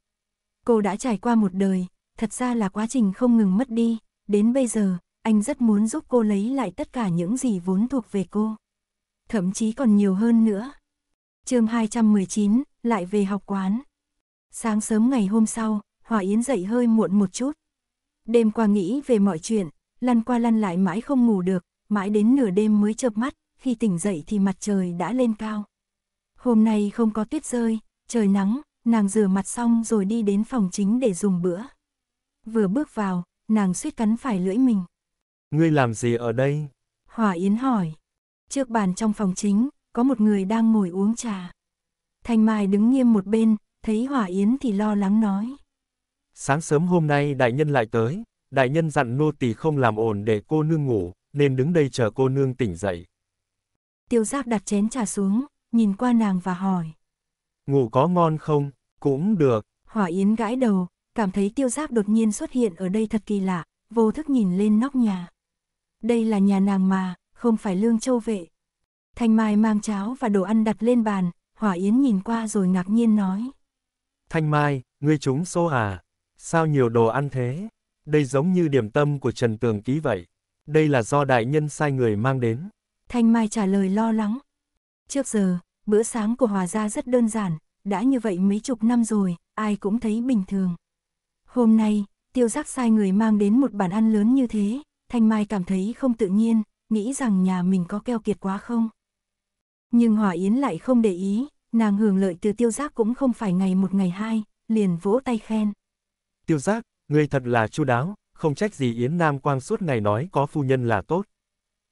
S1: Cô đã trải qua một đời, thật ra là quá trình không ngừng mất đi, đến bây giờ, anh rất muốn giúp cô lấy lại tất cả những gì vốn thuộc về cô. Thậm chí còn nhiều hơn nữa. chương 219, lại về học quán. Sáng sớm ngày hôm sau, Hòa Yến dậy hơi muộn một chút. Đêm qua nghĩ về mọi chuyện, lăn qua lăn lại mãi không ngủ được, mãi đến nửa đêm mới chợp mắt, khi tỉnh dậy thì mặt trời đã lên cao. Hôm nay không có tuyết rơi, trời nắng, nàng rửa mặt xong rồi đi đến phòng chính để dùng bữa. Vừa bước vào, nàng suýt cắn phải lưỡi mình.
S2: Ngươi làm gì ở đây?
S1: Hòa Yến hỏi. Trước bàn trong phòng chính, có một người đang ngồi uống trà. Thanh Mai đứng nghiêm một bên, thấy Hòa Yến thì lo lắng nói.
S2: Sáng sớm hôm nay đại nhân lại tới, đại nhân dặn nô tỳ không làm ồn để cô nương ngủ, nên đứng đây chờ cô nương tỉnh dậy.
S1: Tiêu giác đặt chén trà xuống, nhìn qua nàng và hỏi.
S2: Ngủ có ngon không? Cũng được.
S1: Hỏa Yến gãi đầu, cảm thấy tiêu giác đột nhiên xuất hiện ở đây thật kỳ lạ, vô thức nhìn lên nóc nhà. Đây là nhà nàng mà, không phải lương châu vệ. Thanh Mai mang cháo và đồ ăn đặt lên bàn, Hỏa Yến nhìn qua rồi ngạc nhiên nói.
S2: Thanh Mai, ngươi chúng xô à? Sao nhiều đồ ăn thế? đây giống như điểm tâm của Trần Tường Ký vậy. Đây là do đại nhân sai người mang đến.
S1: Thanh Mai trả lời lo lắng. Trước giờ, bữa sáng của Hòa Gia rất đơn giản, đã như vậy mấy chục năm rồi, ai cũng thấy bình thường. Hôm nay, tiêu giác sai người mang đến một bàn ăn lớn như thế, Thanh Mai cảm thấy không tự nhiên, nghĩ rằng nhà mình có keo kiệt quá không. Nhưng Hòa Yến lại không để ý, nàng hưởng lợi từ tiêu giác cũng không phải ngày một ngày hai, liền vỗ tay khen.
S2: Tiêu giác, Ngươi thật là chu đáo, không trách gì Yến Nam Quang suốt ngày nói có phu nhân là tốt.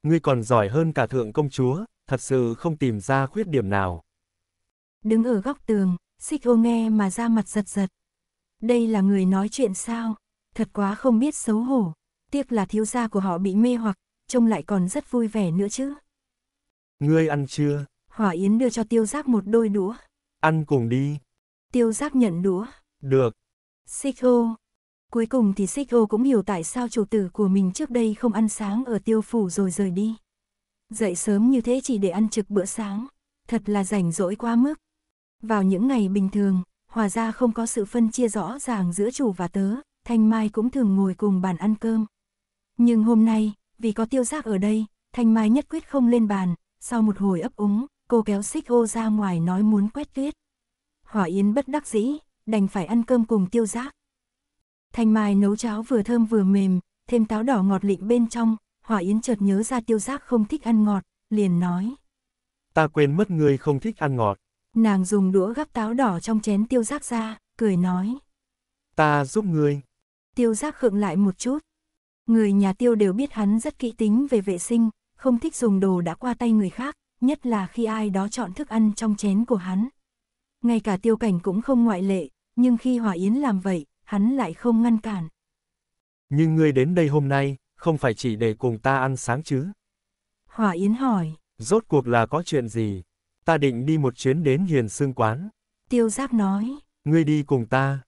S2: Ngươi còn giỏi hơn cả thượng công chúa, thật sự không tìm ra khuyết điểm nào.
S1: Đứng ở góc tường, xích ô nghe mà ra mặt giật giật. Đây là người nói chuyện sao? Thật quá không biết xấu hổ. Tiếc là thiếu gia của họ bị mê hoặc, trông lại còn rất vui vẻ nữa chứ.
S2: Ngươi ăn chưa?
S1: Hỏa Yến đưa cho tiêu giác một đôi đũa.
S2: Ăn cùng đi.
S1: Tiêu giác nhận đũa. Được. Xích ô, Cuối cùng thì Sigo cũng hiểu tại sao chủ tử của mình trước đây không ăn sáng ở tiêu phủ rồi rời đi. Dậy sớm như thế chỉ để ăn trực bữa sáng, thật là rảnh rỗi quá mức. Vào những ngày bình thường, hòa ra không có sự phân chia rõ ràng giữa chủ và tớ, Thanh Mai cũng thường ngồi cùng bàn ăn cơm. Nhưng hôm nay, vì có tiêu giác ở đây, Thanh Mai nhất quyết không lên bàn, sau một hồi ấp úng, cô kéo xích ô ra ngoài nói muốn quét tuyết. Hỏa Yến bất đắc dĩ, đành phải ăn cơm cùng tiêu giác. Thanh Mai nấu cháo vừa thơm vừa mềm, thêm táo đỏ ngọt lịm bên trong, Hỏa Yến chợt nhớ ra tiêu giác không thích ăn ngọt, liền nói.
S2: Ta quên mất ngươi không thích ăn ngọt.
S1: Nàng dùng đũa gắp táo đỏ trong chén tiêu giác ra, cười nói.
S2: Ta giúp ngươi.
S1: Tiêu giác khựng lại một chút. Người nhà tiêu đều biết hắn rất kỹ tính về vệ sinh, không thích dùng đồ đã qua tay người khác, nhất là khi ai đó chọn thức ăn trong chén của hắn. Ngay cả tiêu cảnh cũng không ngoại lệ, nhưng khi Hỏa Yến làm vậy, hắn lại không ngăn cản.
S2: Nhưng ngươi đến đây hôm nay, không phải chỉ để cùng ta ăn sáng chứ?
S1: Hỏa Yến hỏi.
S2: Rốt cuộc là có chuyện gì? Ta định đi một chuyến đến hiền xương quán.
S1: Tiêu Giáp nói.
S2: Ngươi đi cùng ta.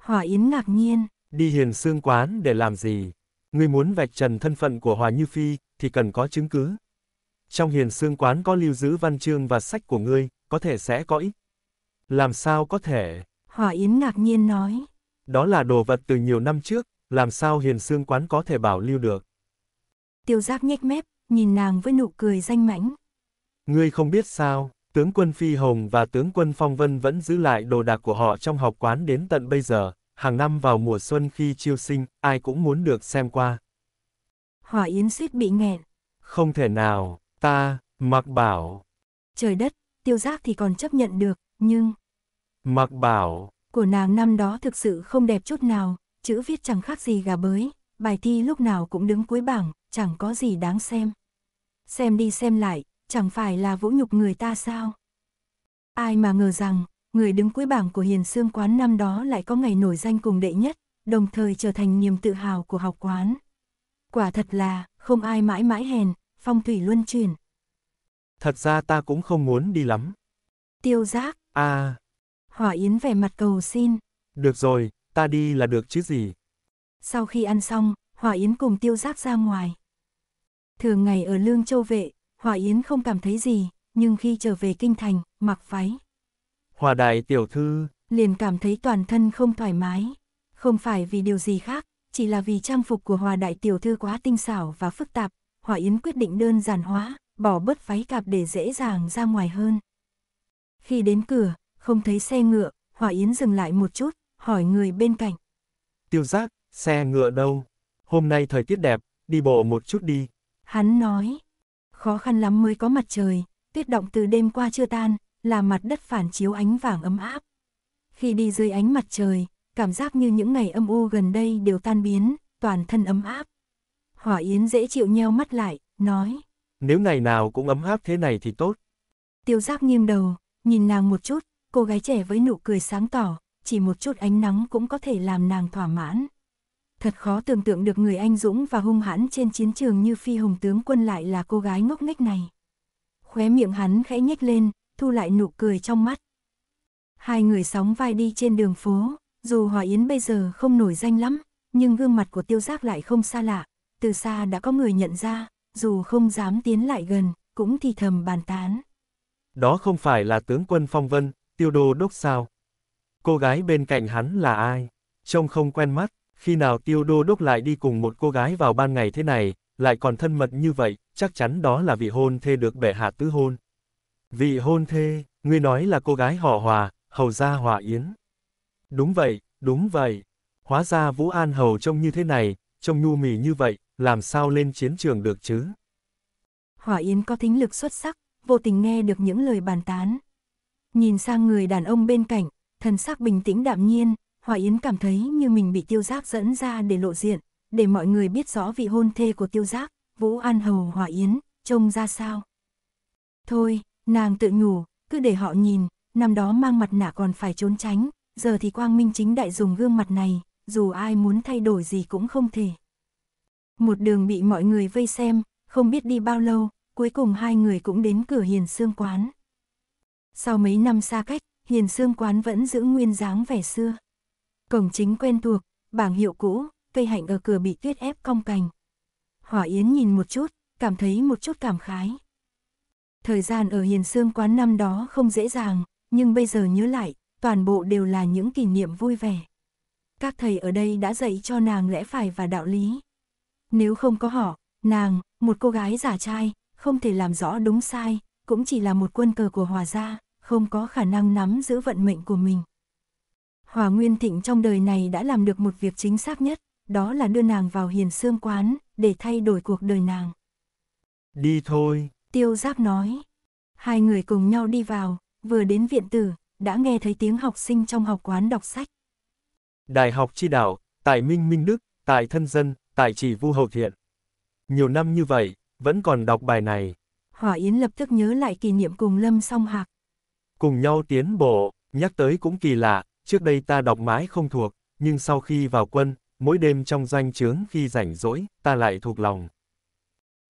S1: Hỏa Yến ngạc nhiên.
S2: Đi hiền xương quán để làm gì? Ngươi muốn vạch trần thân phận của Hòa Như Phi, thì cần có chứng cứ. Trong hiền xương quán có lưu giữ văn chương và sách của ngươi, có thể sẽ có ích. Làm sao có thể?
S1: Hỏa Yến ngạc nhiên nói.
S2: Đó là đồ vật từ nhiều năm trước, làm sao hiền xương quán có thể bảo lưu được.
S1: Tiêu giáp nhếch mép, nhìn nàng với nụ cười danh mãnh.
S2: Ngươi không biết sao, tướng quân Phi Hồng và tướng quân Phong Vân vẫn giữ lại đồ đạc của họ trong học quán đến tận bây giờ, hàng năm vào mùa xuân khi chiêu sinh, ai cũng muốn được xem qua.
S1: Hỏa Yến suýt bị nghẹn.
S2: Không thể nào, ta, mặc bảo.
S1: Trời đất, tiêu giác thì còn chấp nhận được, nhưng...
S2: Mặc bảo,
S1: của nàng năm đó thực sự không đẹp chút nào, chữ viết chẳng khác gì gà bới, bài thi lúc nào cũng đứng cuối bảng, chẳng có gì đáng xem. Xem đi xem lại, chẳng phải là vũ nhục người ta sao? Ai mà ngờ rằng, người đứng cuối bảng của Hiền Sương quán năm đó lại có ngày nổi danh cùng đệ nhất, đồng thời trở thành niềm tự hào của học quán. Quả thật là, không ai mãi mãi hèn, phong thủy luân chuyển.
S2: Thật ra ta cũng không muốn đi lắm. Tiêu giác. À,
S1: Hỏa Yến vẻ mặt cầu xin.
S2: Được rồi, ta đi là được chứ gì.
S1: Sau khi ăn xong, Hỏa Yến cùng tiêu giác ra ngoài. Thường ngày ở Lương Châu Vệ, Hỏa Yến không cảm thấy gì, nhưng khi trở về Kinh Thành, mặc váy.
S2: Hòa đại tiểu thư.
S1: Liền cảm thấy toàn thân không thoải mái. Không phải vì điều gì khác, chỉ là vì trang phục của Hòa đại tiểu thư quá tinh xảo và phức tạp. Hỏa Yến quyết định đơn giản hóa, bỏ bớt váy cạp để dễ dàng ra ngoài hơn. Khi đến cửa, không thấy xe ngựa, Hỏa Yến dừng lại một chút, hỏi người bên cạnh.
S2: Tiêu giác, xe ngựa đâu? Hôm nay thời tiết đẹp, đi bộ một chút đi.
S1: Hắn nói, khó khăn lắm mới có mặt trời, tuyết động từ đêm qua chưa tan, là mặt đất phản chiếu ánh vàng ấm áp. Khi đi dưới ánh mặt trời, cảm giác như những ngày âm u gần đây đều tan biến, toàn thân ấm áp. Hỏa Yến dễ chịu nheo mắt lại, nói.
S2: Nếu ngày nào cũng ấm áp thế này thì tốt.
S1: Tiêu giác nghiêng đầu, nhìn nàng một chút, cô gái trẻ với nụ cười sáng tỏ, chỉ một chút ánh nắng cũng có thể làm nàng thỏa mãn. Thật khó tưởng tượng được người anh dũng và hung hãn trên chiến trường như phi hùng tướng quân lại là cô gái ngốc nghếch này. Khóe miệng hắn khẽ nhếch lên, thu lại nụ cười trong mắt. Hai người sóng vai đi trên đường phố, dù Hòa Yến bây giờ không nổi danh lắm, nhưng gương mặt của tiêu giác lại không xa lạ, từ xa đã có người nhận ra, dù không dám tiến lại gần, cũng thì thầm bàn tán.
S2: Đó không phải là tướng quân Phong Vân, tiêu đô đốc sao? Cô gái bên cạnh hắn là ai? Trông không quen mắt, khi nào tiêu đô đốc lại đi cùng một cô gái vào ban ngày thế này, lại còn thân mật như vậy, chắc chắn đó là vị hôn thê được bệ hạ tứ hôn. Vị hôn thê, ngươi nói là cô gái họ hòa, hầu gia hòa yến. Đúng vậy, đúng vậy. Hóa ra Vũ An Hầu trông như thế này, trông nhu mì như vậy, làm sao lên chiến trường được chứ?
S1: Hòa Yến có thính lực xuất sắc, vô tình nghe được những lời bàn tán, nhìn sang người đàn ông bên cạnh, thần sắc bình tĩnh đạm nhiên, Hòa Yến cảm thấy như mình bị tiêu giác dẫn ra để lộ diện, để mọi người biết rõ vị hôn thê của tiêu giác, Vũ An Hầu Hòa Yến, trông ra sao. Thôi, nàng tự nhủ, cứ để họ nhìn, năm đó mang mặt nạ còn phải trốn tránh, giờ thì Quang Minh chính đại dùng gương mặt này, dù ai muốn thay đổi gì cũng không thể. Một đường bị mọi người vây xem, không biết đi bao lâu, cuối cùng hai người cũng đến cửa hiền xương quán. Sau mấy năm xa cách, hiền sương quán vẫn giữ nguyên dáng vẻ xưa. Cổng chính quen thuộc, bảng hiệu cũ, cây hạnh ở cửa bị tuyết ép cong cành. Hỏa Yến nhìn một chút, cảm thấy một chút cảm khái. Thời gian ở hiền sương quán năm đó không dễ dàng, nhưng bây giờ nhớ lại, toàn bộ đều là những kỷ niệm vui vẻ. Các thầy ở đây đã dạy cho nàng lẽ phải và đạo lý. Nếu không có họ, nàng, một cô gái giả trai, không thể làm rõ đúng sai, cũng chỉ là một quân cờ của hòa gia không có khả năng nắm giữ vận mệnh của mình. Hòa Nguyên Thịnh trong đời này đã làm được một việc chính xác nhất, đó là đưa nàng vào hiền xương quán, để thay đổi cuộc đời nàng.
S2: Đi thôi.
S1: Tiêu Giáp nói. Hai người cùng nhau đi vào, vừa đến viện tử, đã nghe thấy tiếng học sinh trong học quán đọc sách.
S2: Đại học chi đạo, tại Minh Minh Đức, tại Thân Dân, tại Chỉ Vu Hậu Thiện. Nhiều năm như vậy, vẫn còn đọc bài này.
S1: Hỏa Yến lập tức nhớ lại kỷ niệm cùng Lâm Song Hạc,
S2: cùng nhau tiến bộ, nhắc tới cũng kỳ lạ, trước đây ta đọc mãi không thuộc, nhưng sau khi vào quân, mỗi đêm trong doanh trướng khi rảnh rỗi, ta lại thuộc lòng.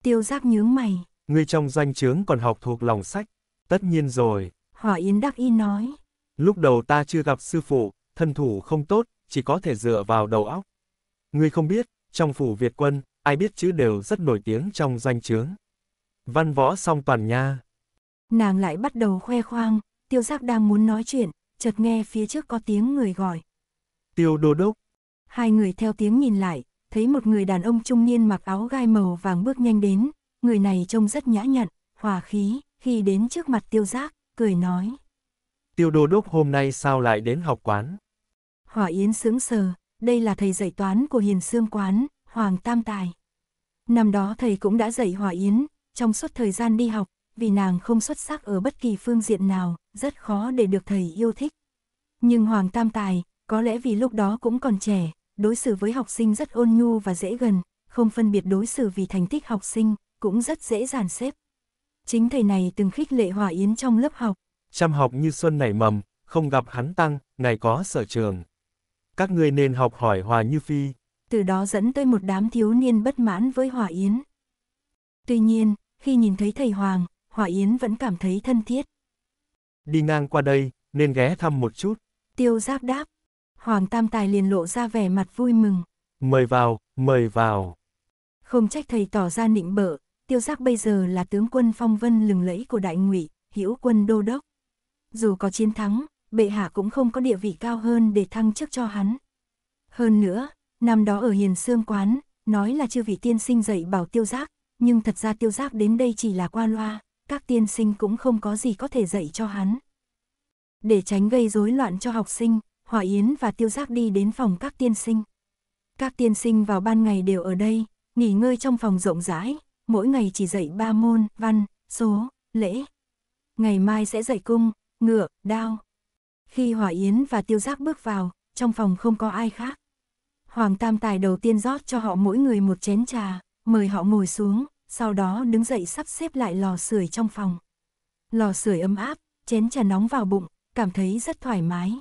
S1: Tiêu giác nhướng mày.
S2: Ngươi trong doanh trướng còn học thuộc lòng sách, tất nhiên rồi.
S1: Hỏa Yến Đắc Y nói.
S2: Lúc đầu ta chưa gặp sư phụ, thân thủ không tốt, chỉ có thể dựa vào đầu óc. Ngươi không biết, trong phủ Việt quân, ai biết chữ đều rất nổi tiếng trong doanh trướng. Văn võ song toàn nha.
S1: Nàng lại bắt đầu khoe khoang, Tiêu giác đang muốn nói chuyện, chợt nghe phía trước có tiếng người gọi. Tiêu đô đốc. Hai người theo tiếng nhìn lại, thấy một người đàn ông trung niên mặc áo gai màu vàng bước nhanh đến, người này trông rất nhã nhặn, hòa khí, khi đến trước mặt tiêu giác, cười nói.
S2: Tiêu đô đốc hôm nay sao lại đến học quán?
S1: Hòa Yến sướng sờ, đây là thầy dạy toán của hiền Sương quán, Hoàng Tam Tài. Năm đó thầy cũng đã dạy Hòa Yến, trong suốt thời gian đi học, vì nàng không xuất sắc ở bất kỳ phương diện nào, rất khó để được thầy yêu thích. Nhưng Hoàng Tam Tài, có lẽ vì lúc đó cũng còn trẻ, đối xử với học sinh rất ôn nhu và dễ gần, không phân biệt đối xử vì thành tích học sinh, cũng rất dễ dàn xếp. Chính thầy này từng khích lệ Hòa Yến trong lớp học.
S2: Chăm học như xuân nảy mầm, không gặp hắn tăng, ngày có sở trường. Các ngươi nên học hỏi Hòa Như Phi.
S1: Từ đó dẫn tới một đám thiếu niên bất mãn với Hòa Yến. Tuy nhiên, khi nhìn thấy thầy Hoàng, Hòa Yến vẫn cảm thấy thân thiết.
S2: Đi ngang qua đây, nên ghé thăm một chút.
S1: Tiêu Giáp đáp. Hoàng Tam Tài liền lộ ra vẻ mặt vui mừng.
S2: Mời vào, mời vào.
S1: Không trách thầy tỏ ra nịnh bợ, Tiêu Giáp bây giờ là tướng quân phong vân lừng lẫy của Đại Ngụy, hữu quân đô đốc. Dù có chiến thắng, bệ hạ cũng không có địa vị cao hơn để thăng chức cho hắn. Hơn nữa, năm đó ở Hiền Sương quán, nói là chưa vị tiên sinh dạy bảo Tiêu Giáp, nhưng thật ra Tiêu Giáp đến đây chỉ là qua loa các tiên sinh cũng không có gì có thể dạy cho hắn. Để tránh gây rối loạn cho học sinh, Hòa Yến và Tiêu Giác đi đến phòng các tiên sinh. Các tiên sinh vào ban ngày đều ở đây, nghỉ ngơi trong phòng rộng rãi, mỗi ngày chỉ dạy ba môn, văn, số, lễ. Ngày mai sẽ dạy cung, ngựa, đao. Khi Hòa Yến và Tiêu Giác bước vào, trong phòng không có ai khác. Hoàng Tam Tài đầu tiên rót cho họ mỗi người một chén trà, mời họ ngồi xuống sau đó đứng dậy sắp xếp lại lò sưởi trong phòng. Lò sưởi ấm áp, chén trà nóng vào bụng, cảm thấy rất thoải mái.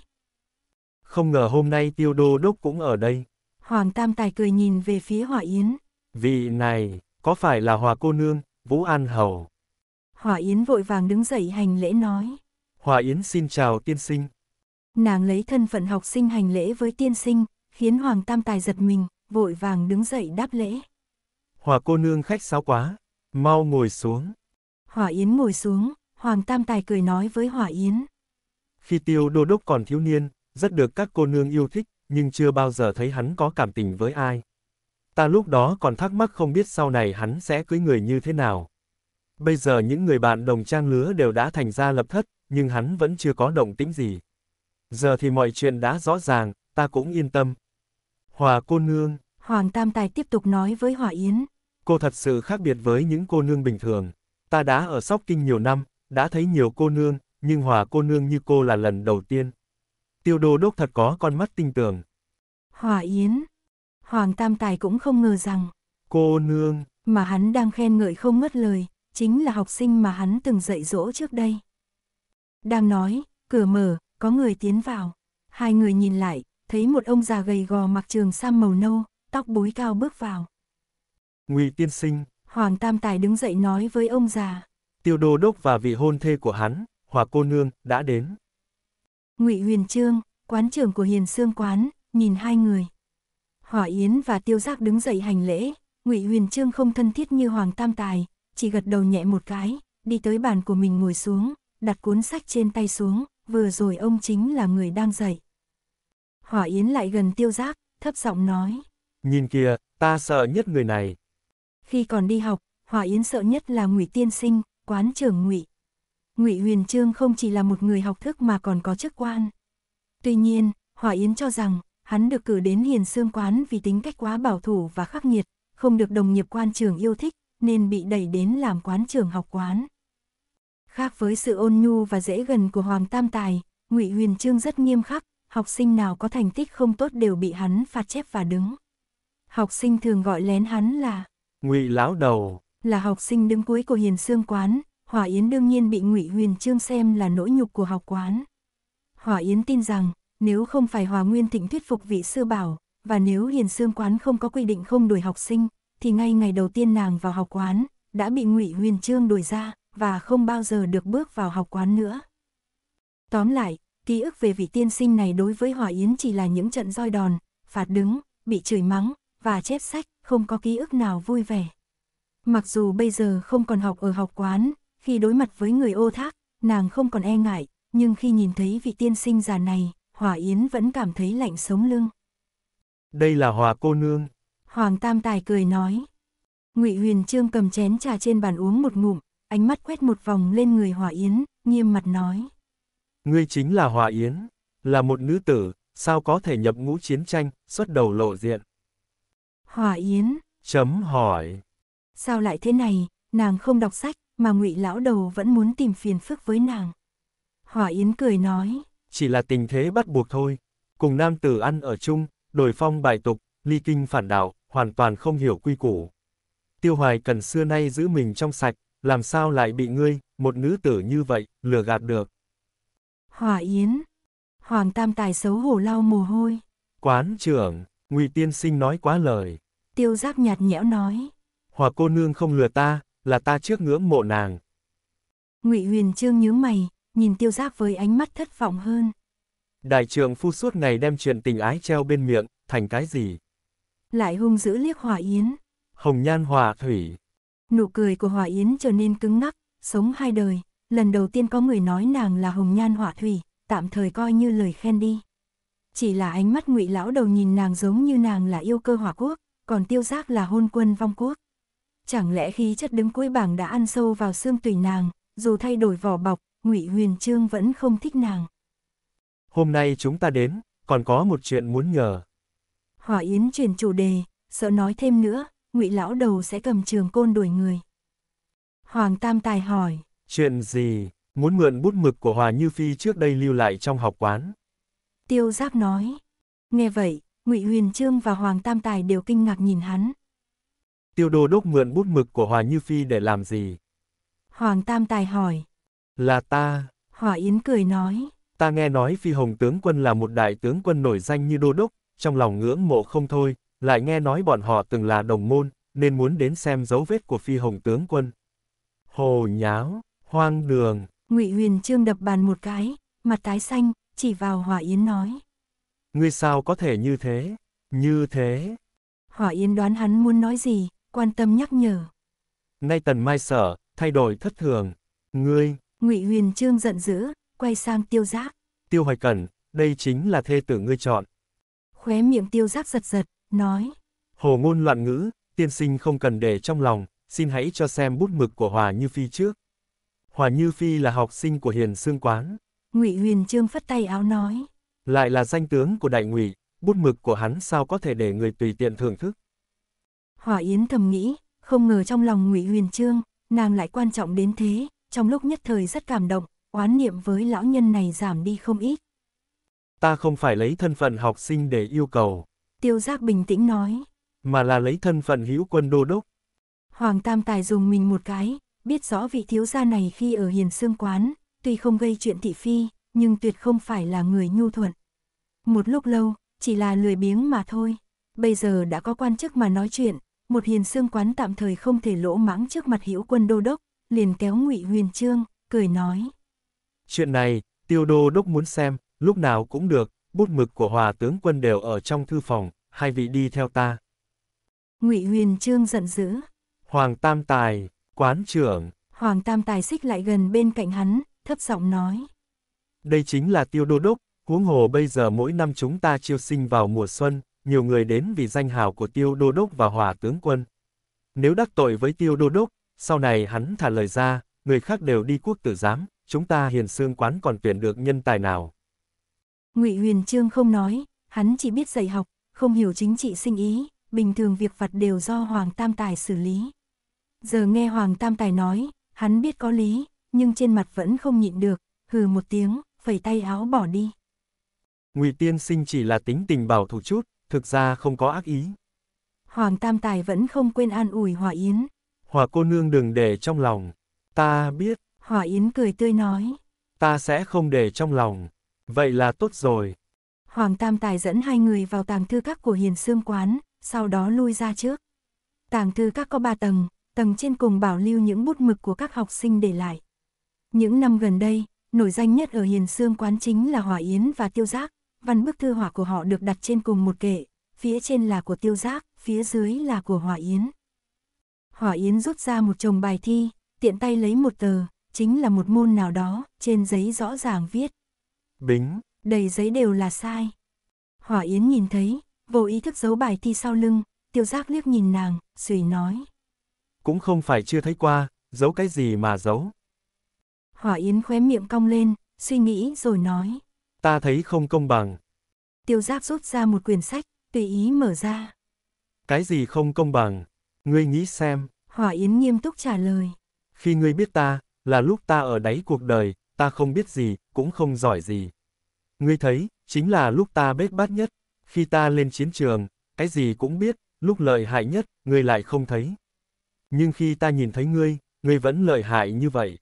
S2: Không ngờ hôm nay tiêu đô đốc cũng ở đây.
S1: Hoàng Tam Tài cười nhìn về phía Hòa Yến.
S2: Vị này, có phải là Hòa cô nương, Vũ An Hầu?
S1: Hòa Yến vội vàng đứng dậy hành lễ nói.
S2: Hòa Yến xin chào tiên sinh.
S1: Nàng lấy thân phận học sinh hành lễ với tiên sinh, khiến Hoàng Tam Tài giật mình, vội vàng đứng dậy đáp lễ.
S2: Hòa cô nương khách sáo quá, mau ngồi xuống.
S1: Hòa Yến ngồi xuống, Hoàng Tam Tài cười nói với Hòa Yến.
S2: Khi tiêu đô đốc còn thiếu niên, rất được các cô nương yêu thích, nhưng chưa bao giờ thấy hắn có cảm tình với ai. Ta lúc đó còn thắc mắc không biết sau này hắn sẽ cưới người như thế nào. Bây giờ những người bạn đồng trang lứa đều đã thành ra lập thất, nhưng hắn vẫn chưa có động tĩnh gì. Giờ thì mọi chuyện đã rõ ràng, ta cũng yên tâm. Hòa cô nương.
S1: Hoàng Tam Tài tiếp tục nói với Hòa Yến
S2: cô thật sự khác biệt với những cô nương bình thường. Ta đã ở Sóc Kinh nhiều năm, đã thấy nhiều cô nương, nhưng hòa cô nương như cô là lần đầu tiên. Tiêu đô đốc thật có con mắt tinh tường.
S1: Hòa Yến. Hoàng Tam Tài cũng không ngờ rằng.
S2: Cô nương.
S1: Mà hắn đang khen ngợi không ngất lời, chính là học sinh mà hắn từng dạy dỗ trước đây. Đang nói, cửa mở, có người tiến vào. Hai người nhìn lại, thấy một ông già gầy gò mặc trường sam màu nâu, tóc búi cao bước vào.
S2: Ngụy tiên sinh.
S1: Hoàng Tam Tài đứng dậy nói với ông già.
S2: Tiêu đô đốc và vị hôn thê của hắn, Hòa cô nương, đã đến.
S1: Ngụy Huyền Trương, quán trưởng của Hiền Sương quán, nhìn hai người. Hòa Yến và Tiêu Giác đứng dậy hành lễ, Ngụy Huyền Trương không thân thiết như Hoàng Tam Tài, chỉ gật đầu nhẹ một cái, đi tới bàn của mình ngồi xuống, đặt cuốn sách trên tay xuống, vừa rồi ông chính là người đang dậy. Hòa Yến lại gần Tiêu Giác, thấp giọng nói.
S2: Nhìn kìa, ta sợ nhất người này,
S1: khi còn đi học, Hòa Yến sợ nhất là Ngụy Tiên Sinh, quán trưởng Ngụy. Ngụy Huyền Trương không chỉ là một người học thức mà còn có chức quan. Tuy nhiên, Hòa Yến cho rằng, hắn được cử đến Hiền Sương quán vì tính cách quá bảo thủ và khắc nghiệt, không được đồng nghiệp quan trường yêu thích, nên bị đẩy đến làm quán trưởng học quán. Khác với sự ôn nhu và dễ gần của Hoàng Tam Tài, Ngụy Huyền Trương rất nghiêm khắc, học sinh nào có thành tích không tốt đều bị hắn phạt chép và đứng. Học sinh thường gọi lén hắn là
S2: Ngụy lão đầu
S1: là học sinh đứng cuối của Hiền xương quán, hòa Yến đương nhiên bị Ngụy Huyền Trương xem là nỗi nhục của học quán. hòa Yến tin rằng, nếu không phải Hòa Nguyên Thịnh thuyết phục vị sư bảo, và nếu Hiền xương quán không có quy định không đuổi học sinh, thì ngay ngày đầu tiên nàng vào học quán, đã bị Ngụy Huyền Trương đuổi ra và không bao giờ được bước vào học quán nữa. Tóm lại, ký ức về vị tiên sinh này đối với hòa Yến chỉ là những trận roi đòn, phạt đứng, bị chửi mắng, và chép sách, không có ký ức nào vui vẻ. Mặc dù bây giờ không còn học ở học quán, khi đối mặt với người ô thác, nàng không còn e ngại, nhưng khi nhìn thấy vị tiên sinh già này, Hòa Yến vẫn cảm thấy lạnh sống lưng.
S2: Đây là Hòa cô nương.
S1: Hoàng Tam Tài cười nói. Ngụy Huyền Trương cầm chén trà trên bàn uống một ngụm, ánh mắt quét một vòng lên người Hòa Yến, nghiêm mặt nói.
S2: Ngươi chính là Hòa Yến, là một nữ tử, sao có thể nhập ngũ chiến tranh, xuất đầu lộ diện.
S1: Hòa Yến.
S2: Chấm hỏi.
S1: Sao lại thế này, nàng không đọc sách, mà ngụy lão đầu vẫn muốn tìm phiền phức với nàng. Hòa Yến cười nói.
S2: Chỉ là tình thế bắt buộc thôi. Cùng nam tử ăn ở chung, đổi phong bài tục, ly kinh phản đạo, hoàn toàn không hiểu quy củ. Tiêu hoài cần xưa nay giữ mình trong sạch, làm sao lại bị ngươi, một nữ tử như vậy, lừa gạt được.
S1: Hòa Yến. Hoàng Tam Tài xấu hổ lau mồ hôi.
S2: Quán trưởng, Ngụy Tiên Sinh nói quá lời.
S1: Tiêu giác nhạt nhẽo nói.
S2: Hòa cô nương không lừa ta, là ta trước ngưỡng mộ nàng.
S1: ngụy huyền trương nhướng mày, nhìn tiêu giác với ánh mắt thất vọng hơn.
S2: Đại trưởng phu suốt ngày đem chuyện tình ái treo bên miệng, thành cái gì?
S1: Lại hung dữ liếc hòa yến.
S2: Hồng nhan hòa thủy.
S1: Nụ cười của hòa yến trở nên cứng ngắc, sống hai đời. Lần đầu tiên có người nói nàng là hồng nhan hỏa thủy, tạm thời coi như lời khen đi. Chỉ là ánh mắt ngụy lão đầu nhìn nàng giống như nàng là yêu cơ hỏa quốc, còn tiêu giác là hôn quân vong quốc. Chẳng lẽ khí chất đứng cuối bảng đã ăn sâu vào xương tùy nàng, dù thay đổi vỏ bọc, ngụy Huyền Trương vẫn không thích nàng.
S2: Hôm nay chúng ta đến, còn có một chuyện muốn nhờ.
S1: Hỏa Yến chuyển chủ đề, sợ nói thêm nữa, ngụy lão đầu sẽ cầm trường côn đuổi người. Hoàng Tam Tài hỏi.
S2: Chuyện gì, muốn mượn bút mực của Hòa Như Phi trước đây lưu lại trong học quán.
S1: Tiêu Giáp nói. Nghe vậy, Ngụy Huyền Trương và Hoàng Tam Tài đều kinh ngạc nhìn hắn.
S2: Tiêu đô đốc mượn bút mực của Hòa Như Phi để làm gì?
S1: Hoàng Tam Tài hỏi.
S2: Là ta.
S1: Hòa Yến cười nói.
S2: Ta nghe nói Phi Hồng tướng quân là một đại tướng quân nổi danh như đô đốc, trong lòng ngưỡng mộ không thôi, lại nghe nói bọn họ từng là đồng môn, nên muốn đến xem dấu vết của Phi Hồng tướng quân. Hồ nháo, hoang đường.
S1: Ngụy Huyền Trương đập bàn một cái, mặt tái xanh, chỉ vào Hòa Yến nói.
S2: Ngươi sao có thể như thế? Như thế?
S1: Hỏa Yến đoán hắn muốn nói gì, quan tâm nhắc nhở.
S2: Nay tần mai sở, thay đổi thất thường. Ngươi!
S1: ngụy Huyền Trương giận dữ, quay sang tiêu giác.
S2: Tiêu hoài cẩn, đây chính là thê tử ngươi chọn.
S1: Khóe miệng tiêu giác giật giật, nói.
S2: Hồ ngôn loạn ngữ, tiên sinh không cần để trong lòng, xin hãy cho xem bút mực của Hòa Như Phi trước. Hòa Như Phi là học sinh của Hiền Sương Quán.
S1: ngụy Huyền Trương phất tay áo nói.
S2: Lại là danh tướng của đại ngụy, bút mực của hắn sao có thể để người tùy tiện thưởng thức.
S1: Hỏa Yến thầm nghĩ, không ngờ trong lòng Ngụy Huyền Trương, nàng lại quan trọng đến thế, trong lúc nhất thời rất cảm động, oán niệm với lão nhân này giảm đi không ít.
S2: Ta không phải lấy thân phận học sinh để yêu cầu.
S1: Tiêu giác bình tĩnh nói.
S2: Mà là lấy thân phận hữu quân đô đốc.
S1: Hoàng Tam Tài dùng mình một cái, biết rõ vị thiếu gia này khi ở hiền xương quán, tuy không gây chuyện thị phi, nhưng tuyệt không phải là người nhu thuận. Một lúc lâu, chỉ là lười biếng mà thôi. Bây giờ đã có quan chức mà nói chuyện, một hiền xương quán tạm thời không thể lỗ mãng trước mặt hữu quân đô đốc, liền kéo ngụy huyền trương, cười nói.
S2: Chuyện này, tiêu đô đốc muốn xem, lúc nào cũng được, bút mực của hòa tướng quân đều ở trong thư phòng, hai vị đi theo ta.
S1: Ngụy huyền trương giận dữ.
S2: Hoàng Tam Tài, quán trưởng.
S1: Hoàng Tam Tài xích lại gần bên cạnh hắn, thấp giọng nói.
S2: Đây chính là tiêu đô đốc, huống hồ bây giờ mỗi năm chúng ta chiêu sinh vào mùa xuân, nhiều người đến vì danh hào của tiêu đô đốc và hỏa tướng quân. Nếu đắc tội với tiêu đô đốc, sau này hắn thả lời ra, người khác đều đi quốc tử giám, chúng ta hiền xương quán còn tuyển được nhân tài nào.
S1: Ngụy Huyền Trương không nói, hắn chỉ biết dạy học, không hiểu chính trị sinh ý, bình thường việc vặt đều do Hoàng Tam Tài xử lý. Giờ nghe Hoàng Tam Tài nói, hắn biết có lý, nhưng trên mặt vẫn không nhịn được, hừ một tiếng, phẩy tay áo bỏ đi.
S2: Ngụy tiên sinh chỉ là tính tình bảo thủ chút, thực ra không có ác ý.
S1: Hoàng Tam Tài vẫn không quên an ủi Hòa Yến.
S2: Hòa cô nương đừng để trong lòng. Ta biết.
S1: Hòa Yến cười tươi nói.
S2: Ta sẽ không để trong lòng. Vậy là tốt rồi.
S1: Hoàng Tam Tài dẫn hai người vào tàng thư các của Hiền Sương Quán, sau đó lui ra trước. Tàng thư các có ba tầng, tầng trên cùng bảo lưu những bút mực của các học sinh để lại. Những năm gần đây, Nổi danh nhất ở Hiền Sương quán chính là Hỏa Yến và Tiêu Giác, văn bức thư hỏa của họ được đặt trên cùng một kệ, phía trên là của Tiêu Giác, phía dưới là của Hỏa Yến. Hỏa Yến rút ra một chồng bài thi, tiện tay lấy một tờ, chính là một môn nào đó, trên giấy rõ ràng viết. Bính. Đầy giấy đều là sai. Hỏa Yến nhìn thấy, vô ý thức giấu bài thi sau lưng, tiêu giác liếc nhìn nàng, suy nói.
S2: Cũng không phải chưa thấy qua, giấu cái gì mà giấu.
S1: Hỏa Yến khóe miệng cong lên, suy nghĩ rồi nói.
S2: Ta thấy không công bằng.
S1: Tiêu Giáp rút ra một quyển sách, tùy ý mở ra.
S2: Cái gì không công bằng? Ngươi nghĩ xem.
S1: Hỏa Yến nghiêm túc trả lời.
S2: Khi ngươi biết ta, là lúc ta ở đáy cuộc đời, ta không biết gì, cũng không giỏi gì. Ngươi thấy, chính là lúc ta bết bát nhất. Khi ta lên chiến trường, cái gì cũng biết, lúc lợi hại nhất, ngươi lại không thấy. Nhưng khi ta nhìn thấy ngươi, ngươi vẫn lợi hại như vậy.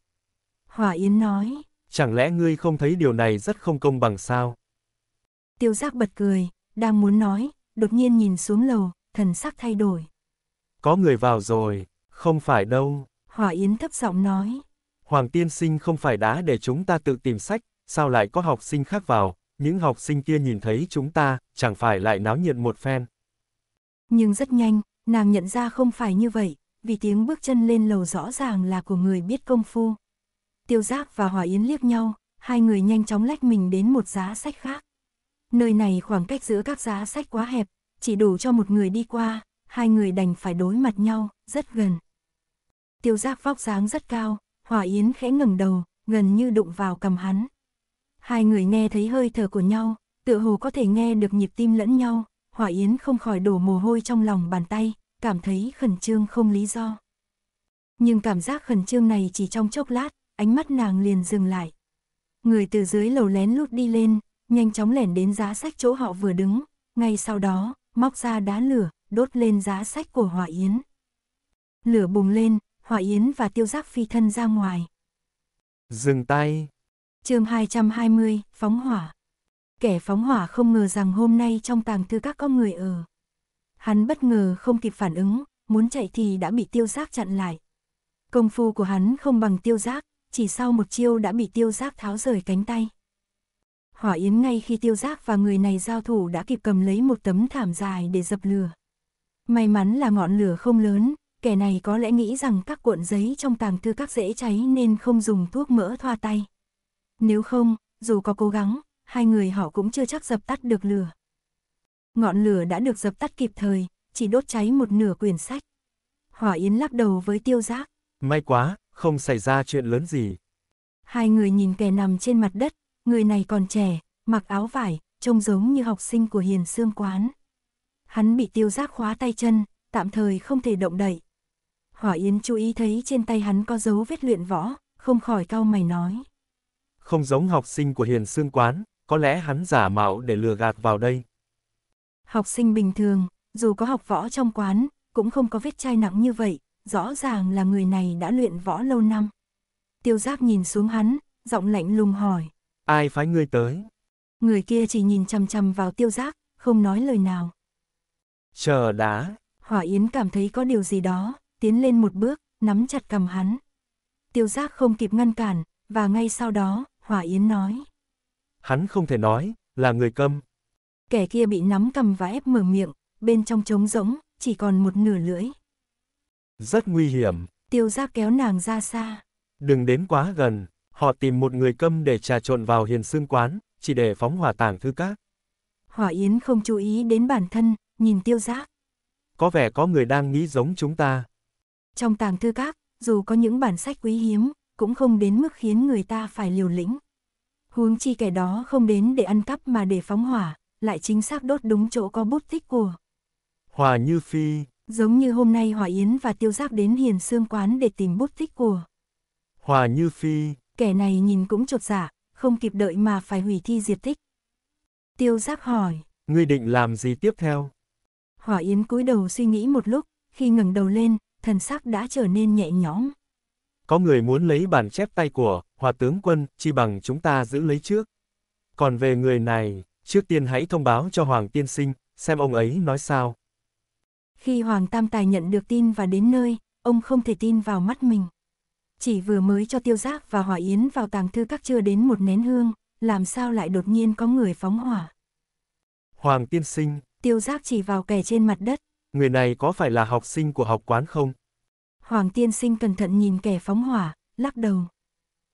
S1: Hỏa Yến nói.
S2: Chẳng lẽ ngươi không thấy điều này rất không công bằng sao?
S1: Tiêu giác bật cười, đang muốn nói, đột nhiên nhìn xuống lầu, thần sắc thay đổi.
S2: Có người vào rồi, không phải đâu.
S1: Hỏa Yến thấp giọng nói.
S2: Hoàng tiên sinh không phải đã để chúng ta tự tìm sách, sao lại có học sinh khác vào, những học sinh kia nhìn thấy chúng ta, chẳng phải lại náo nhiệt một phen.
S1: Nhưng rất nhanh, nàng nhận ra không phải như vậy, vì tiếng bước chân lên lầu rõ ràng là của người biết công phu. Tiêu Giác và Hòa Yến liếc nhau, hai người nhanh chóng lách mình đến một giá sách khác. Nơi này khoảng cách giữa các giá sách quá hẹp, chỉ đủ cho một người đi qua, hai người đành phải đối mặt nhau, rất gần. Tiêu Giác vóc dáng rất cao, Hòa Yến khẽ ngẩng đầu, gần như đụng vào cầm hắn. Hai người nghe thấy hơi thở của nhau, tựa hồ có thể nghe được nhịp tim lẫn nhau, Hỏa Yến không khỏi đổ mồ hôi trong lòng bàn tay, cảm thấy khẩn trương không lý do. Nhưng cảm giác khẩn trương này chỉ trong chốc lát, ánh mắt nàng liền dừng lại. Người từ dưới lầu lén lút đi lên, nhanh chóng lẻn đến giá sách chỗ họ vừa đứng, ngay sau đó, móc ra đá lửa, đốt lên giá sách của Hỏa Yến. Lửa bùng lên, Hỏa Yến và tiêu giác phi thân ra ngoài.
S2: Dừng tay.
S1: chương 220, phóng hỏa. Kẻ phóng hỏa không ngờ rằng hôm nay trong tàng thư các con người ở. Hắn bất ngờ không kịp phản ứng, muốn chạy thì đã bị tiêu giác chặn lại. Công phu của hắn không bằng tiêu giác, chỉ sau một chiêu đã bị tiêu giác tháo rời cánh tay. Hỏa Yến ngay khi tiêu giác và người này giao thủ đã kịp cầm lấy một tấm thảm dài để dập lửa. May mắn là ngọn lửa không lớn, kẻ này có lẽ nghĩ rằng các cuộn giấy trong tàng thư các dễ cháy nên không dùng thuốc mỡ thoa tay. Nếu không, dù có cố gắng, hai người họ cũng chưa chắc dập tắt được lửa. Ngọn lửa đã được dập tắt kịp thời, chỉ đốt cháy một nửa quyển sách. Hỏa Yến lắc đầu với tiêu giác.
S2: May quá, không xảy ra chuyện lớn gì.
S1: Hai người nhìn kẻ nằm trên mặt đất, người này còn trẻ, mặc áo vải, trông giống như học sinh của Hiền Sương Quán. Hắn bị tiêu giác khóa tay chân, tạm thời không thể động đậy. Hỏa Yến chú ý thấy trên tay hắn có dấu vết luyện võ, không khỏi cau mày nói.
S2: Không giống học sinh của Hiền Sương Quán, có lẽ hắn giả mạo để lừa gạt vào đây.
S1: Học sinh bình thường, dù có học võ trong quán, cũng không có vết chai nặng như vậy, rõ ràng là người này đã luyện võ lâu năm. Tiêu giác nhìn xuống hắn, giọng lạnh lùng hỏi.
S2: Ai phái ngươi tới?
S1: Người kia chỉ nhìn chằm chằm vào tiêu giác, không nói lời nào.
S2: Chờ đã.
S1: Hỏa Yến cảm thấy có điều gì đó, tiến lên một bước, nắm chặt cầm hắn. Tiêu giác không kịp ngăn cản, và ngay sau đó, Hỏa Yến nói.
S2: Hắn không thể nói, là người câm.
S1: Kẻ kia bị nắm cầm và ép mở miệng, bên trong trống rỗng, chỉ còn một nửa lưỡi.
S2: Rất nguy hiểm.
S1: Tiêu Gia kéo nàng ra xa.
S2: Đừng đến quá gần. Họ tìm một người câm để trà trộn vào hiền xương quán, chỉ để phóng hỏa tàng thư các.
S1: Hỏa Yến không chú ý đến bản thân, nhìn tiêu giác.
S2: Có vẻ có người đang nghĩ giống chúng ta.
S1: Trong tàng thư các, dù có những bản sách quý hiếm, cũng không đến mức khiến người ta phải liều lĩnh. Huống chi kẻ đó không đến để ăn cắp mà để phóng hỏa, lại chính xác đốt đúng chỗ có bút tích của.
S2: Hòa Như Phi,
S1: Giống như hôm nay Hòa Yến và Tiêu Giác đến Hiền Sương Quán để tìm bút tích của.
S2: Hòa Như Phi.
S1: Kẻ này nhìn cũng trột dạ, không kịp đợi mà phải hủy thi diệt tích. Tiêu Giác hỏi.
S2: Ngươi định làm gì tiếp theo?
S1: Hòa Yến cúi đầu suy nghĩ một lúc, khi ngẩng đầu lên, thần sắc đã trở nên nhẹ nhõm.
S2: Có người muốn lấy bản chép tay của Hòa tướng quân, chi bằng chúng ta giữ lấy trước. Còn về người này, trước tiên hãy thông báo cho Hoàng tiên sinh, xem ông ấy nói sao.
S1: Khi Hoàng Tam Tài nhận được tin và đến nơi, ông không thể tin vào mắt mình. Chỉ vừa mới cho Tiêu Giác và Hỏa Yến vào tàng thư các chưa đến một nén hương, làm sao lại đột nhiên có người phóng hỏa.
S2: Hoàng tiên sinh.
S1: Tiêu Giác chỉ vào kẻ trên mặt đất.
S2: Người này có phải là học sinh của học quán không?
S1: Hoàng tiên sinh cẩn thận nhìn kẻ phóng hỏa, lắc đầu.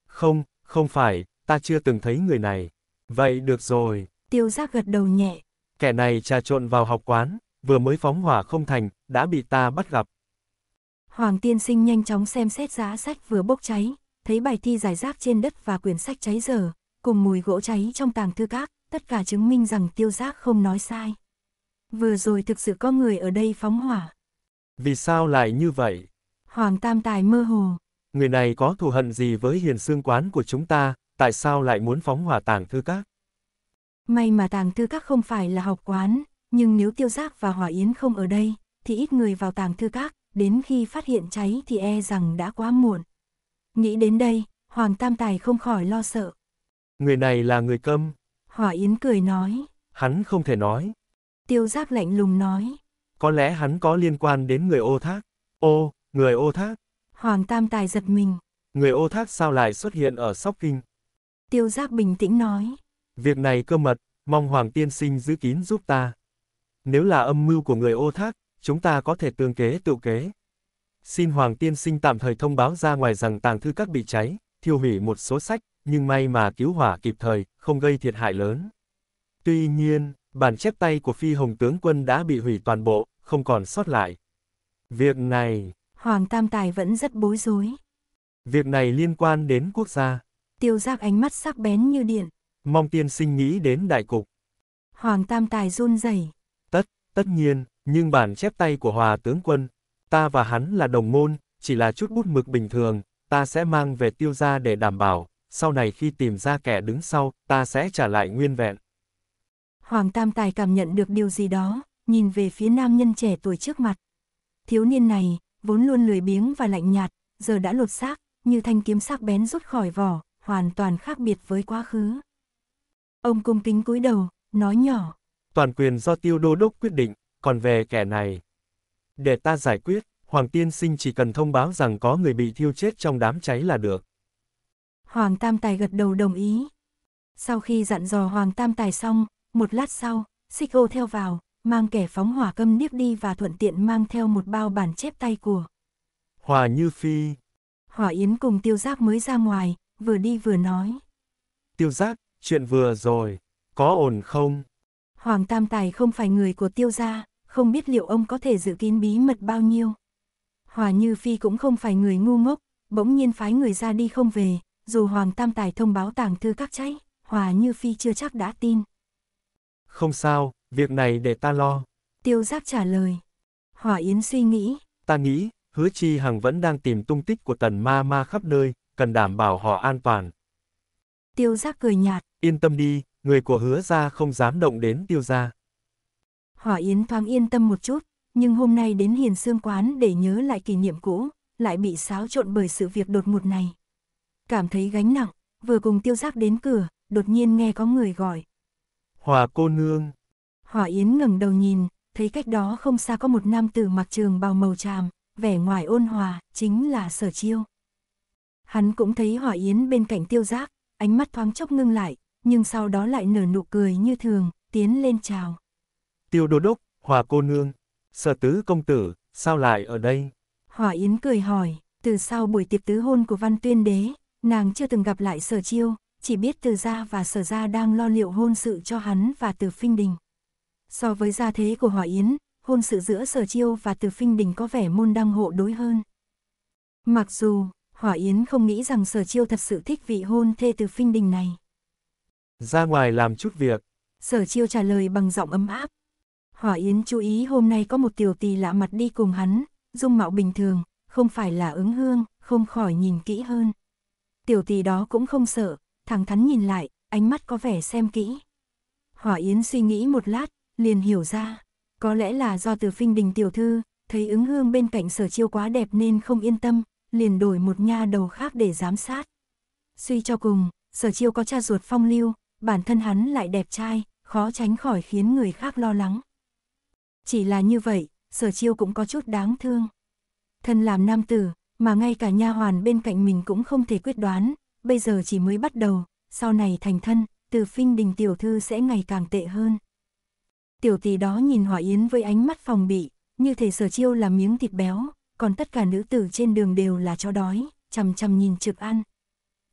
S2: Không, không phải, ta chưa từng thấy người này. Vậy được rồi.
S1: Tiêu giác gật đầu nhẹ.
S2: Kẻ này trà trộn vào học quán, vừa mới phóng hỏa không thành, đã bị ta bắt gặp.
S1: Hoàng tiên sinh nhanh chóng xem xét giá sách vừa bốc cháy, thấy bài thi giải rác trên đất và quyển sách cháy dở, cùng mùi gỗ cháy trong tàng thư các, tất cả chứng minh rằng tiêu giác không nói sai. Vừa rồi thực sự có người ở đây phóng hỏa.
S2: Vì sao lại như vậy?
S1: Hoàng Tam Tài mơ hồ.
S2: Người này có thù hận gì với hiền xương quán của chúng ta, tại sao lại muốn phóng hỏa tàng thư các?
S1: May mà tàng thư các không phải là học quán, nhưng nếu tiêu giác và hỏa yến không ở đây, thì ít người vào tàng thư các, đến khi phát hiện cháy thì e rằng đã quá muộn. Nghĩ đến đây, Hoàng Tam Tài không khỏi lo sợ.
S2: Người này là người câm.
S1: Hỏa Yến cười nói.
S2: Hắn không thể nói.
S1: Tiêu giác lạnh lùng nói.
S2: Có lẽ hắn có liên quan đến người ô thác. Ô, người ô thác.
S1: Hoàng Tam Tài giật mình.
S2: Người ô thác sao lại xuất hiện ở Sóc Kinh?
S1: Tiêu giác bình tĩnh nói.
S2: Việc này cơ mật, mong Hoàng Tiên Sinh giữ kín giúp ta. Nếu là âm mưu của người ô thác, chúng ta có thể tương kế tự kế. Xin Hoàng Tiên Sinh tạm thời thông báo ra ngoài rằng tàng thư các bị cháy, thiêu hủy một số sách, nhưng may mà cứu hỏa kịp thời, không gây thiệt hại lớn. Tuy nhiên, bản chép tay của phi hồng tướng quân đã bị hủy toàn bộ, không còn sót lại. Việc này...
S1: Hoàng Tam Tài vẫn rất bối rối.
S2: Việc này liên quan đến quốc gia.
S1: Tiêu giác ánh mắt sắc bén như điện.
S2: Mong tiên sinh nghĩ đến đại cục. Hoàng
S1: Tam Tài run rẩy
S2: Tất nhiên, nhưng bản chép tay của Hòa tướng quân, ta và hắn là đồng môn, chỉ là chút bút mực bình thường, ta sẽ mang về tiêu gia để đảm bảo, sau này khi tìm ra kẻ đứng sau, ta sẽ trả lại nguyên vẹn.
S1: Hoàng Tam Tài cảm nhận được điều gì đó, nhìn về phía nam nhân trẻ tuổi trước mặt. Thiếu niên này, vốn luôn lười biếng và lạnh nhạt, giờ đã lột xác, như thanh kiếm sắc bén rút khỏi vỏ, hoàn toàn khác biệt với quá khứ. Ông cung kính cúi đầu, nói nhỏ,
S2: toàn quyền do tiêu đô đốc quyết định, còn về kẻ này. Để ta giải quyết, Hoàng Tiên Sinh chỉ cần thông báo rằng có người bị thiêu chết trong đám cháy là được.
S1: Hoàng Tam Tài gật đầu đồng ý. Sau khi dặn dò Hoàng Tam Tài xong, một lát sau, Xích ô theo vào, mang kẻ phóng hỏa câm điếc đi và thuận tiện mang theo một bao bản chép tay của.
S2: Hòa Như Phi
S1: Hòa Yến cùng Tiêu Giác mới ra ngoài, vừa đi vừa nói.
S2: Tiêu Giác, chuyện vừa rồi, có ổn không?
S1: Hoàng Tam Tài không phải người của tiêu gia, không biết liệu ông có thể giữ kín bí mật bao nhiêu. Hòa Như Phi cũng không phải người ngu ngốc, bỗng nhiên phái người ra đi không về, dù Hoàng Tam Tài thông báo tàng thư các cháy, Hòa Như Phi chưa chắc đã tin.
S2: Không sao, việc này để ta lo.
S1: Tiêu Giác trả lời. Hòa Yến suy nghĩ.
S2: Ta nghĩ, hứa chi hằng vẫn đang tìm tung tích của tần ma ma khắp nơi, cần đảm bảo họ an toàn.
S1: Tiêu Giác cười nhạt.
S2: Yên tâm đi, người của hứa gia không dám động đến tiêu gia.
S1: Hỏa Yến thoáng yên tâm một chút, nhưng hôm nay đến hiền xương quán để nhớ lại kỷ niệm cũ, lại bị xáo trộn bởi sự việc đột ngột này. Cảm thấy gánh nặng, vừa cùng tiêu giác đến cửa, đột nhiên nghe có người gọi.
S2: Hòa cô nương.
S1: Hòa Yến ngẩng đầu nhìn, thấy cách đó không xa có một nam tử mặc trường bào màu tràm, vẻ ngoài ôn hòa, chính là sở chiêu. Hắn cũng thấy Hòa Yến bên cạnh tiêu giác, ánh mắt thoáng chốc ngưng lại, nhưng sau đó lại nở nụ cười như thường, tiến lên chào.
S2: Tiêu đô đốc, hòa cô nương, sở tứ công tử, sao lại ở đây?
S1: Hòa Yến cười hỏi, từ sau buổi tiệc tứ hôn của Văn Tuyên Đế, nàng chưa từng gặp lại sở chiêu, chỉ biết từ gia và sở gia đang lo liệu hôn sự cho hắn và từ phinh đình. So với gia thế của Hòa Yến, hôn sự giữa sở chiêu và từ phinh đình có vẻ môn đăng hộ đối hơn. Mặc dù, hòa Yến không nghĩ rằng sở chiêu thật sự thích vị hôn thê từ phinh đình này.
S2: Ra ngoài làm chút việc.
S1: Sở chiêu trả lời bằng giọng ấm áp. Hỏa Yến chú ý hôm nay có một tiểu tỳ lạ mặt đi cùng hắn, dung mạo bình thường, không phải là ứng hương, không khỏi nhìn kỹ hơn. Tiểu tỳ đó cũng không sợ, thẳng thắn nhìn lại, ánh mắt có vẻ xem kỹ. Hỏa Yến suy nghĩ một lát, liền hiểu ra, có lẽ là do từ phinh đình tiểu thư, thấy ứng hương bên cạnh sở chiêu quá đẹp nên không yên tâm, liền đổi một nha đầu khác để giám sát. Suy cho cùng, sở chiêu có cha ruột phong lưu, bản thân hắn lại đẹp trai, khó tránh khỏi khiến người khác lo lắng. Chỉ là như vậy, sở chiêu cũng có chút đáng thương. Thân làm nam tử, mà ngay cả nha hoàn bên cạnh mình cũng không thể quyết đoán, bây giờ chỉ mới bắt đầu, sau này thành thân, từ phinh đình tiểu thư sẽ ngày càng tệ hơn. Tiểu tỷ đó nhìn hỏa yến với ánh mắt phòng bị, như thể sở chiêu là miếng thịt béo, còn tất cả nữ tử trên đường đều là cho đói, chằm chằm nhìn trực ăn.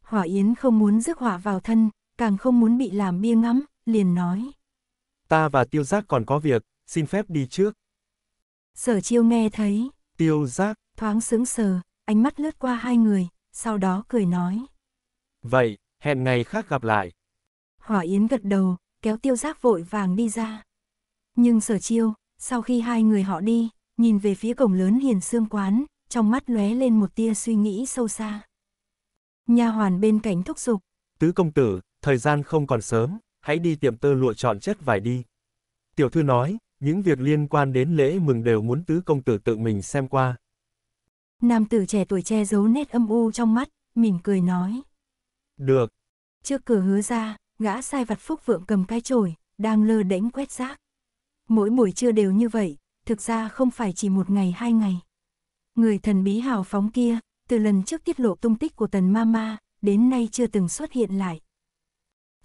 S1: Hỏa yến không muốn rước họa vào thân, càng không muốn bị làm bia ngắm, liền nói.
S2: Ta và tiêu giác còn có việc, xin phép đi trước.
S1: Sở chiêu nghe thấy. Tiêu giác. Thoáng sững sờ, ánh mắt lướt qua hai người, sau đó cười nói.
S2: Vậy, hẹn ngày khác gặp lại.
S1: Hỏa Yến gật đầu, kéo tiêu giác vội vàng đi ra. Nhưng sở chiêu, sau khi hai người họ đi, nhìn về phía cổng lớn hiền xương quán, trong mắt lóe lên một tia suy nghĩ sâu xa. Nha hoàn bên cạnh thúc giục.
S2: Tứ công tử, thời gian không còn sớm, hãy đi tiệm tơ lụa chọn chất vải đi. Tiểu thư nói, những việc liên quan đến lễ mừng đều muốn tứ công tử tự mình xem qua.
S1: Nam tử trẻ tuổi che giấu nét âm u trong mắt, mỉm cười nói. Được. Trước cửa hứa ra, gã sai vặt phúc vượng cầm cái chổi, đang lơ đễnh quét rác. Mỗi buổi trưa đều như vậy, thực ra không phải chỉ một ngày hai ngày. Người thần bí hào phóng kia, từ lần trước tiết lộ tung tích của tần mama, đến nay chưa từng xuất hiện lại.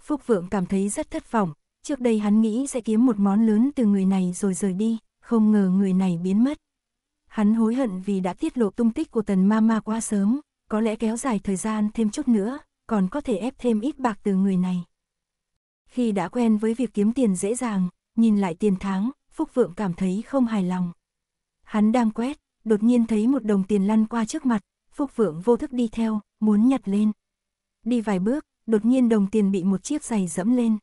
S1: Phúc Vượng cảm thấy rất thất vọng, trước đây hắn nghĩ sẽ kiếm một món lớn từ người này rồi rời đi, không ngờ người này biến mất. Hắn hối hận vì đã tiết lộ tung tích của tần ma ma quá sớm, có lẽ kéo dài thời gian thêm chút nữa, còn có thể ép thêm ít bạc từ người này. Khi đã quen với việc kiếm tiền dễ dàng, nhìn lại tiền tháng, Phúc Vượng cảm thấy không hài lòng. Hắn đang quét, đột nhiên thấy một đồng tiền lăn qua trước mặt, Phúc Vượng vô thức đi theo, muốn nhặt lên. Đi vài bước, đột nhiên đồng tiền bị một chiếc giày dẫm lên.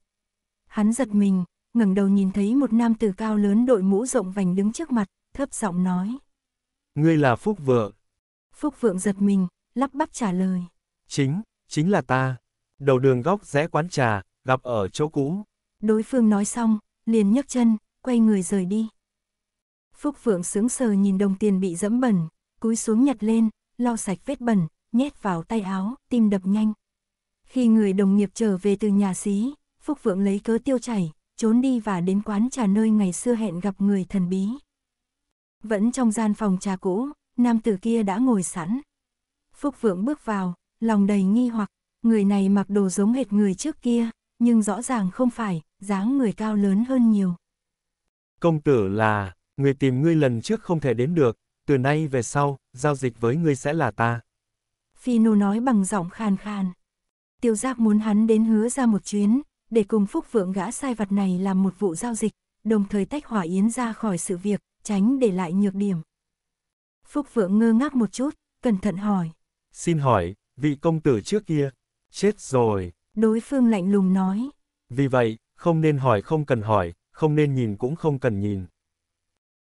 S1: Hắn giật mình, ngẩng đầu nhìn thấy một nam tử cao lớn đội mũ rộng vành đứng trước mặt, thấp giọng nói.
S2: Ngươi là Phúc Vượng.
S1: Phúc Vượng giật mình, lắp bắp trả lời.
S2: Chính, chính là ta. Đầu đường góc rẽ quán trà, gặp ở chỗ cũ.
S1: Đối phương nói xong, liền nhấc chân, quay người rời đi. Phúc Vượng sướng sờ nhìn đồng tiền bị dẫm bẩn, cúi xuống nhặt lên, lau sạch vết bẩn, nhét vào tay áo, tim đập nhanh. Khi người đồng nghiệp trở về từ nhà xí, Phúc Vượng lấy cớ tiêu chảy, trốn đi và đến quán trà nơi ngày xưa hẹn gặp người thần bí. Vẫn trong gian phòng trà cũ, nam tử kia đã ngồi sẵn. Phúc Vượng bước vào, lòng đầy nghi hoặc, người này mặc đồ giống hệt người trước kia, nhưng rõ ràng không phải, dáng người cao lớn hơn nhiều.
S2: Công tử là, người tìm ngươi lần trước không thể đến được, từ nay về sau, giao dịch với ngươi sẽ là ta.
S1: Phi Nô nói bằng giọng khàn khàn tiêu giác muốn hắn đến hứa ra một chuyến, để cùng Phúc Vượng gã sai Vật này làm một vụ giao dịch, đồng thời tách hỏa yến ra khỏi sự việc, tránh để lại nhược điểm. Phúc Vượng ngơ ngác một chút, cẩn thận hỏi.
S2: Xin hỏi, vị công tử trước kia, chết rồi.
S1: Đối phương lạnh lùng nói.
S2: Vì vậy, không nên hỏi không cần hỏi, không nên nhìn cũng không cần nhìn.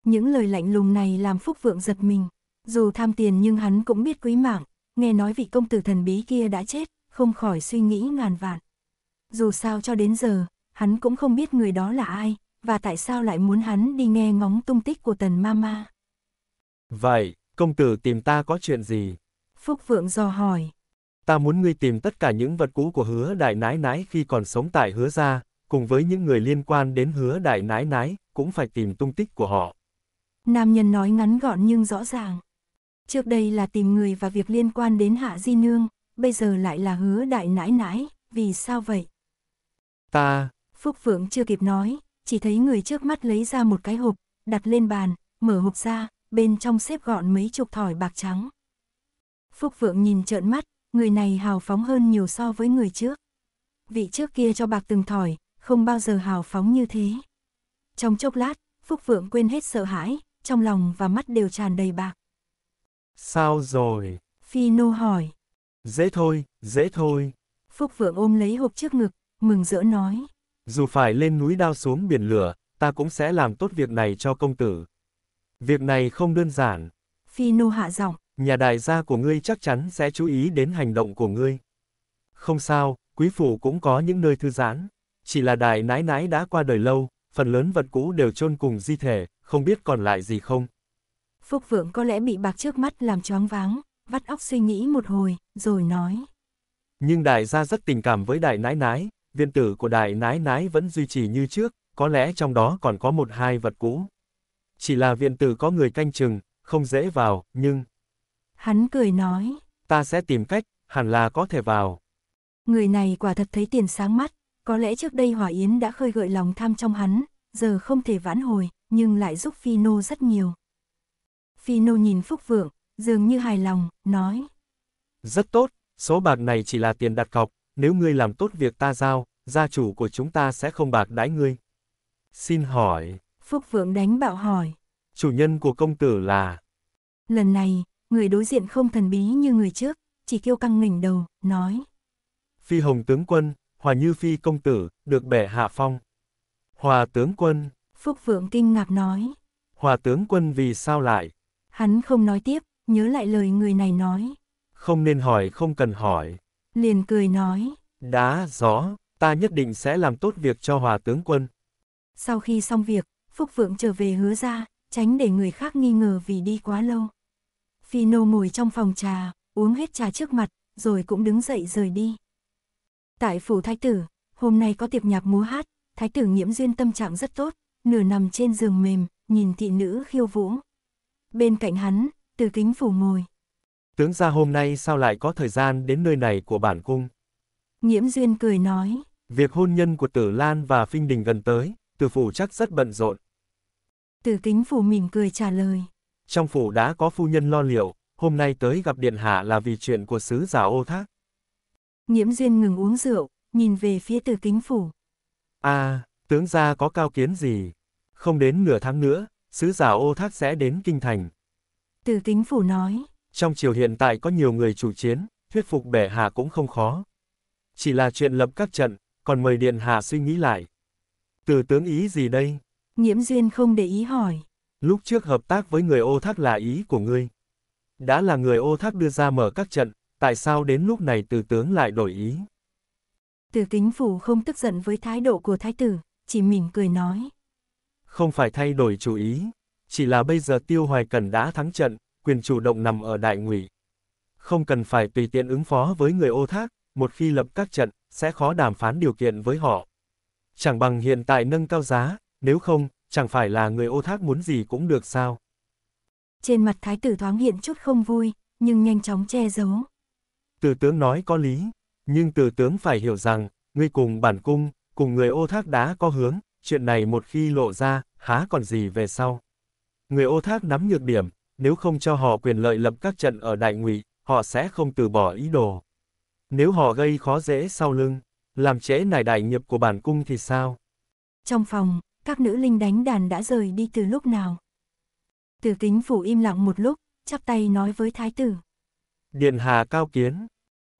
S1: Những lời lạnh lùng này làm Phúc Vượng giật mình. Dù tham tiền nhưng hắn cũng biết quý mạng, nghe nói vị công tử thần bí kia đã chết, không khỏi suy nghĩ ngàn vạn. Dù sao cho đến giờ, hắn cũng không biết người đó là ai, và tại sao lại muốn hắn đi nghe ngóng tung tích của tần mama.
S2: Vậy, công tử tìm ta có chuyện gì?
S1: Phúc Vượng dò hỏi.
S2: Ta muốn ngươi tìm tất cả những vật cũ của hứa đại nái nái khi còn sống tại hứa gia, cùng với những người liên quan đến hứa đại nái nái, cũng phải tìm tung tích của họ.
S1: Nam nhân nói ngắn gọn nhưng rõ ràng. Trước đây là tìm người và việc liên quan đến Hạ Di Nương, bây giờ lại là hứa đại nãi nãi, vì sao vậy? Ta... Phúc Phượng chưa kịp nói, chỉ thấy người trước mắt lấy ra một cái hộp, đặt lên bàn, mở hộp ra, bên trong xếp gọn mấy chục thỏi bạc trắng. Phúc Phượng nhìn trợn mắt, người này hào phóng hơn nhiều so với người trước. Vị trước kia cho bạc từng thỏi, không bao giờ hào phóng như thế. Trong chốc lát, Phúc Phượng quên hết sợ hãi, trong lòng và mắt đều tràn đầy bạc.
S2: Sao rồi?
S1: Phi Nô hỏi.
S2: Dễ thôi, dễ thôi.
S1: Phúc Vượng ôm lấy hộp trước ngực, mừng rỡ nói.
S2: Dù phải lên núi đao xuống biển lửa, ta cũng sẽ làm tốt việc này cho công tử. Việc này không đơn giản.
S1: Phi nô hạ giọng.
S2: Nhà đại gia của ngươi chắc chắn sẽ chú ý đến hành động của ngươi. Không sao, quý phủ cũng có những nơi thư giãn. Chỉ là đại nái nái đã qua đời lâu, phần lớn vật cũ đều chôn cùng di thể, không biết còn lại gì không.
S1: Phúc Vượng có lẽ bị bạc trước mắt làm choáng váng, vắt óc suy nghĩ một hồi, rồi nói.
S2: Nhưng đại gia rất tình cảm với đại nái nái viên tử của đại nái nái vẫn duy trì như trước, có lẽ trong đó còn có một hai vật cũ. Chỉ là viện tử có người canh chừng, không dễ vào, nhưng...
S1: Hắn cười nói.
S2: Ta sẽ tìm cách, hẳn là có thể vào.
S1: Người này quả thật thấy tiền sáng mắt, có lẽ trước đây Hòa Yến đã khơi gợi lòng tham trong hắn, giờ không thể vãn hồi, nhưng lại giúp Phi Nô rất nhiều. Phi Nô nhìn Phúc Vượng, dường như hài lòng, nói.
S2: Rất tốt, số bạc này chỉ là tiền đặt cọc, nếu ngươi làm tốt việc ta giao, gia chủ của chúng ta sẽ không bạc đãi ngươi. Xin hỏi.
S1: Phúc Vượng đánh bạo hỏi.
S2: Chủ nhân của công tử là...
S1: Lần này, người đối diện không thần bí như người trước, chỉ kêu căng nghỉnh đầu, nói.
S2: Phi Hồng tướng quân, Hòa Như Phi công tử, được bẻ hạ phong. Hòa tướng quân.
S1: Phúc Vượng kinh ngạc nói.
S2: Hòa tướng quân vì sao lại?
S1: Hắn không nói tiếp, nhớ lại lời người này nói.
S2: Không nên hỏi không cần hỏi.
S1: Liền cười nói.
S2: Đá, gió, ta nhất định sẽ làm tốt việc cho hòa tướng quân.
S1: Sau khi xong việc, Phúc Vượng trở về hứa ra, tránh để người khác nghi ngờ vì đi quá lâu. Phi nô ngồi trong phòng trà, uống hết trà trước mặt, rồi cũng đứng dậy rời đi. Tại phủ thái tử, hôm nay có tiệc nhạc múa hát, thái tử nhiễm duyên tâm trạng rất tốt, nửa nằm trên giường mềm, nhìn thị nữ khiêu vũ. Bên cạnh hắn, từ kính phủ ngồi.
S2: Tướng gia hôm nay sao lại có thời gian đến nơi này của bản cung?
S1: Nhiễm Duyên cười nói.
S2: Việc hôn nhân của Tử Lan và Phinh Đình gần tới, từ phủ chắc rất bận rộn.
S1: Từ kính phủ mỉm cười trả lời.
S2: Trong phủ đã có phu nhân lo liệu, hôm nay tới gặp điện hạ là vì chuyện của sứ giả ô thác.
S1: Nhiễm Duyên ngừng uống rượu, nhìn về phía từ kính phủ.
S2: À, tướng gia có cao kiến gì? Không đến nửa tháng nữa, sứ giả ô thác sẽ đến kinh thành,
S1: từ tính phủ nói.
S2: Trong triều hiện tại có nhiều người chủ chiến, thuyết phục bệ hạ cũng không khó. Chỉ là chuyện lập các trận, còn mời điện hạ suy nghĩ lại. Từ tướng ý gì đây?
S1: Nhiễm duyên không để ý hỏi.
S2: Lúc trước hợp tác với người ô thác là ý của ngươi. Đã là người ô thác đưa ra mở các trận, tại sao đến lúc này từ tướng lại đổi ý?
S1: Từ tính phủ không tức giận với thái độ của thái tử, chỉ mỉm cười nói.
S2: Không phải thay đổi chủ ý, chỉ là bây giờ Tiêu Hoài cần đã thắng trận, quyền chủ động nằm ở đại ngụy. Không cần phải tùy tiện ứng phó với người ô thác, một khi lập các trận, sẽ khó đàm phán điều kiện với họ. Chẳng bằng hiện tại nâng cao giá, nếu không, chẳng phải là người ô thác muốn gì cũng được sao.
S1: Trên mặt thái tử thoáng hiện chút không vui, nhưng nhanh chóng che giấu.
S2: Tử tướng nói có lý, nhưng tử tướng phải hiểu rằng, ngươi cùng bản cung, cùng người ô thác đã có hướng, chuyện này một khi lộ ra, há còn gì về sau. Người ô thác nắm nhược điểm, nếu không cho họ quyền lợi lập các trận ở đại ngụy, họ sẽ không từ bỏ ý đồ. Nếu họ gây khó dễ sau lưng, làm trễ nải đại nghiệp của bản cung thì sao?
S1: Trong phòng, các nữ linh đánh đàn đã rời đi từ lúc nào? từ kính phủ im lặng một lúc, chắp tay nói với thái tử.
S2: Điện hà cao kiến.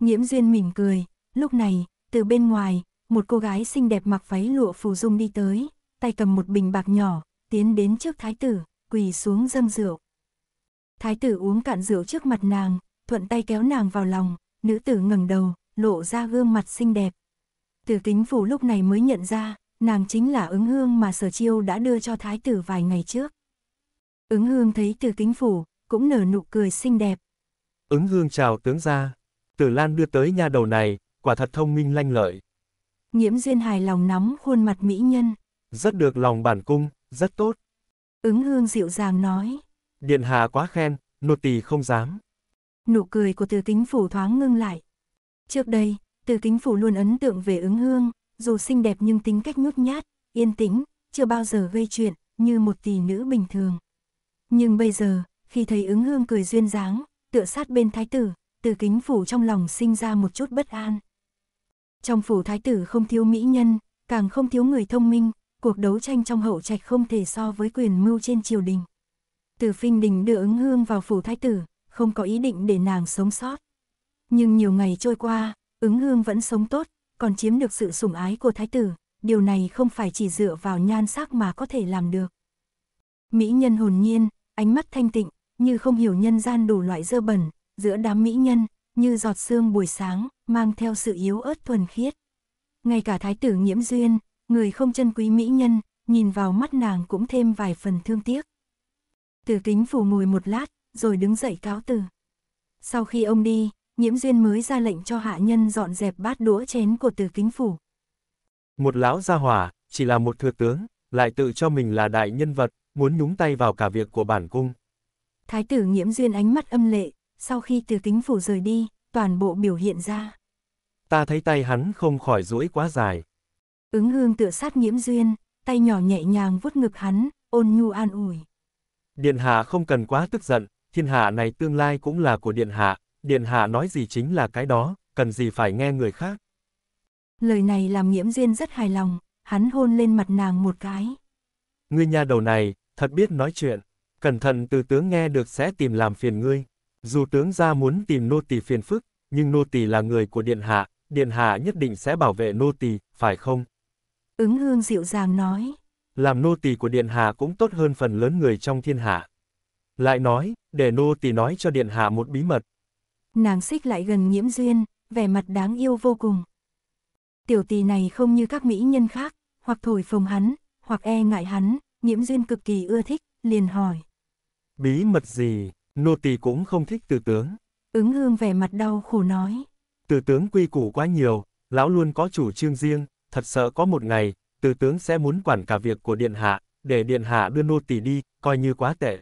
S1: Nhiễm duyên mỉm cười, lúc này, từ bên ngoài, một cô gái xinh đẹp mặc váy lụa phù dung đi tới, tay cầm một bình bạc nhỏ, tiến đến trước thái tử quỳ xuống dâng rượu. Thái tử uống cạn rượu trước mặt nàng, thuận tay kéo nàng vào lòng, nữ tử ngẩng đầu, lộ ra gương mặt xinh đẹp. Từ kính phủ lúc này mới nhận ra, nàng chính là ứng hương mà sở chiêu đã đưa cho thái tử vài ngày trước. Ứng hương thấy từ kính phủ, cũng nở nụ cười xinh đẹp.
S2: Ứng hương chào tướng gia. Tử Lan đưa tới nha đầu này, quả thật thông minh lanh lợi.
S1: Nhiễm duyên hài lòng nắm khuôn mặt mỹ nhân.
S2: Rất được lòng bản cung, rất tốt.
S1: Ứng hương dịu dàng nói.
S2: Điện hạ quá khen, nô tỳ không dám.
S1: Nụ cười của từ kính phủ thoáng ngưng lại. Trước đây, từ kính phủ luôn ấn tượng về ứng hương, dù xinh đẹp nhưng tính cách nhút nhát, yên tĩnh, chưa bao giờ gây chuyện, như một tỷ nữ bình thường. Nhưng bây giờ, khi thấy ứng hương cười duyên dáng, tựa sát bên thái tử, từ kính phủ trong lòng sinh ra một chút bất an. Trong phủ thái tử không thiếu mỹ nhân, càng không thiếu người thông minh, cuộc đấu tranh trong hậu trạch không thể so với quyền mưu trên triều đình. Từ Phinh Đình đưa ứng hương vào phủ thái tử, không có ý định để nàng sống sót. Nhưng nhiều ngày trôi qua, ứng hương vẫn sống tốt, còn chiếm được sự sủng ái của thái tử, điều này không phải chỉ dựa vào nhan sắc mà có thể làm được. Mỹ nhân hồn nhiên, ánh mắt thanh tịnh, như không hiểu nhân gian đủ loại dơ bẩn, giữa đám mỹ nhân, như giọt sương buổi sáng, mang theo sự yếu ớt thuần khiết. Ngay cả thái tử nhiễm duyên, người không chân quý mỹ nhân, nhìn vào mắt nàng cũng thêm vài phần thương tiếc. Từ kính phủ ngồi một lát, rồi đứng dậy cáo từ. Sau khi ông đi, nhiễm duyên mới ra lệnh cho hạ nhân dọn dẹp bát đũa chén của từ kính phủ.
S2: Một lão gia hỏa, chỉ là một thừa tướng, lại tự cho mình là đại nhân vật, muốn nhúng tay vào cả việc của bản cung.
S1: Thái tử nhiễm duyên ánh mắt âm lệ, sau khi từ kính phủ rời đi, toàn bộ biểu hiện ra.
S2: Ta thấy tay hắn không khỏi duỗi quá dài,
S1: Ứng hương tựa sát nghiễm duyên, tay nhỏ nhẹ nhàng vuốt ngực hắn, ôn nhu an ủi.
S2: Điện hạ không cần quá tức giận, thiên hạ này tương lai cũng là của điện hạ, điện hạ nói gì chính là cái đó, cần gì phải nghe người khác.
S1: Lời này làm nghiễm duyên rất hài lòng, hắn hôn lên mặt nàng một cái.
S2: Ngươi nha đầu này, thật biết nói chuyện, cẩn thận từ tướng nghe được sẽ tìm làm phiền ngươi. Dù tướng ra muốn tìm nô tỳ phiền phức, nhưng nô tỳ là người của điện hạ, điện hạ nhất định sẽ bảo vệ nô tỳ, phải không?
S1: Ứng hương dịu dàng nói.
S2: Làm nô tỳ của Điện Hạ cũng tốt hơn phần lớn người trong thiên hạ. Lại nói, để nô tỳ nói cho Điện Hạ một bí mật.
S1: Nàng xích lại gần nhiễm duyên, vẻ mặt đáng yêu vô cùng. Tiểu tỳ này không như các mỹ nhân khác, hoặc thổi phồng hắn, hoặc e ngại hắn, nhiễm duyên cực kỳ ưa thích, liền hỏi.
S2: Bí mật gì, nô tỳ cũng không thích từ tướng.
S1: Ứng hương vẻ mặt đau khổ nói.
S2: Từ tướng quy củ quá nhiều, lão luôn có chủ trương riêng, thật sợ có một ngày, từ tướng sẽ muốn quản cả việc của Điện Hạ, để Điện Hạ đưa nô tỳ đi, coi như quá tệ.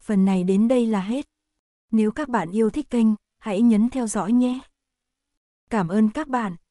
S1: Phần này đến đây là hết. Nếu các bạn yêu thích kênh, hãy nhấn theo dõi
S2: nhé. Cảm ơn các bạn.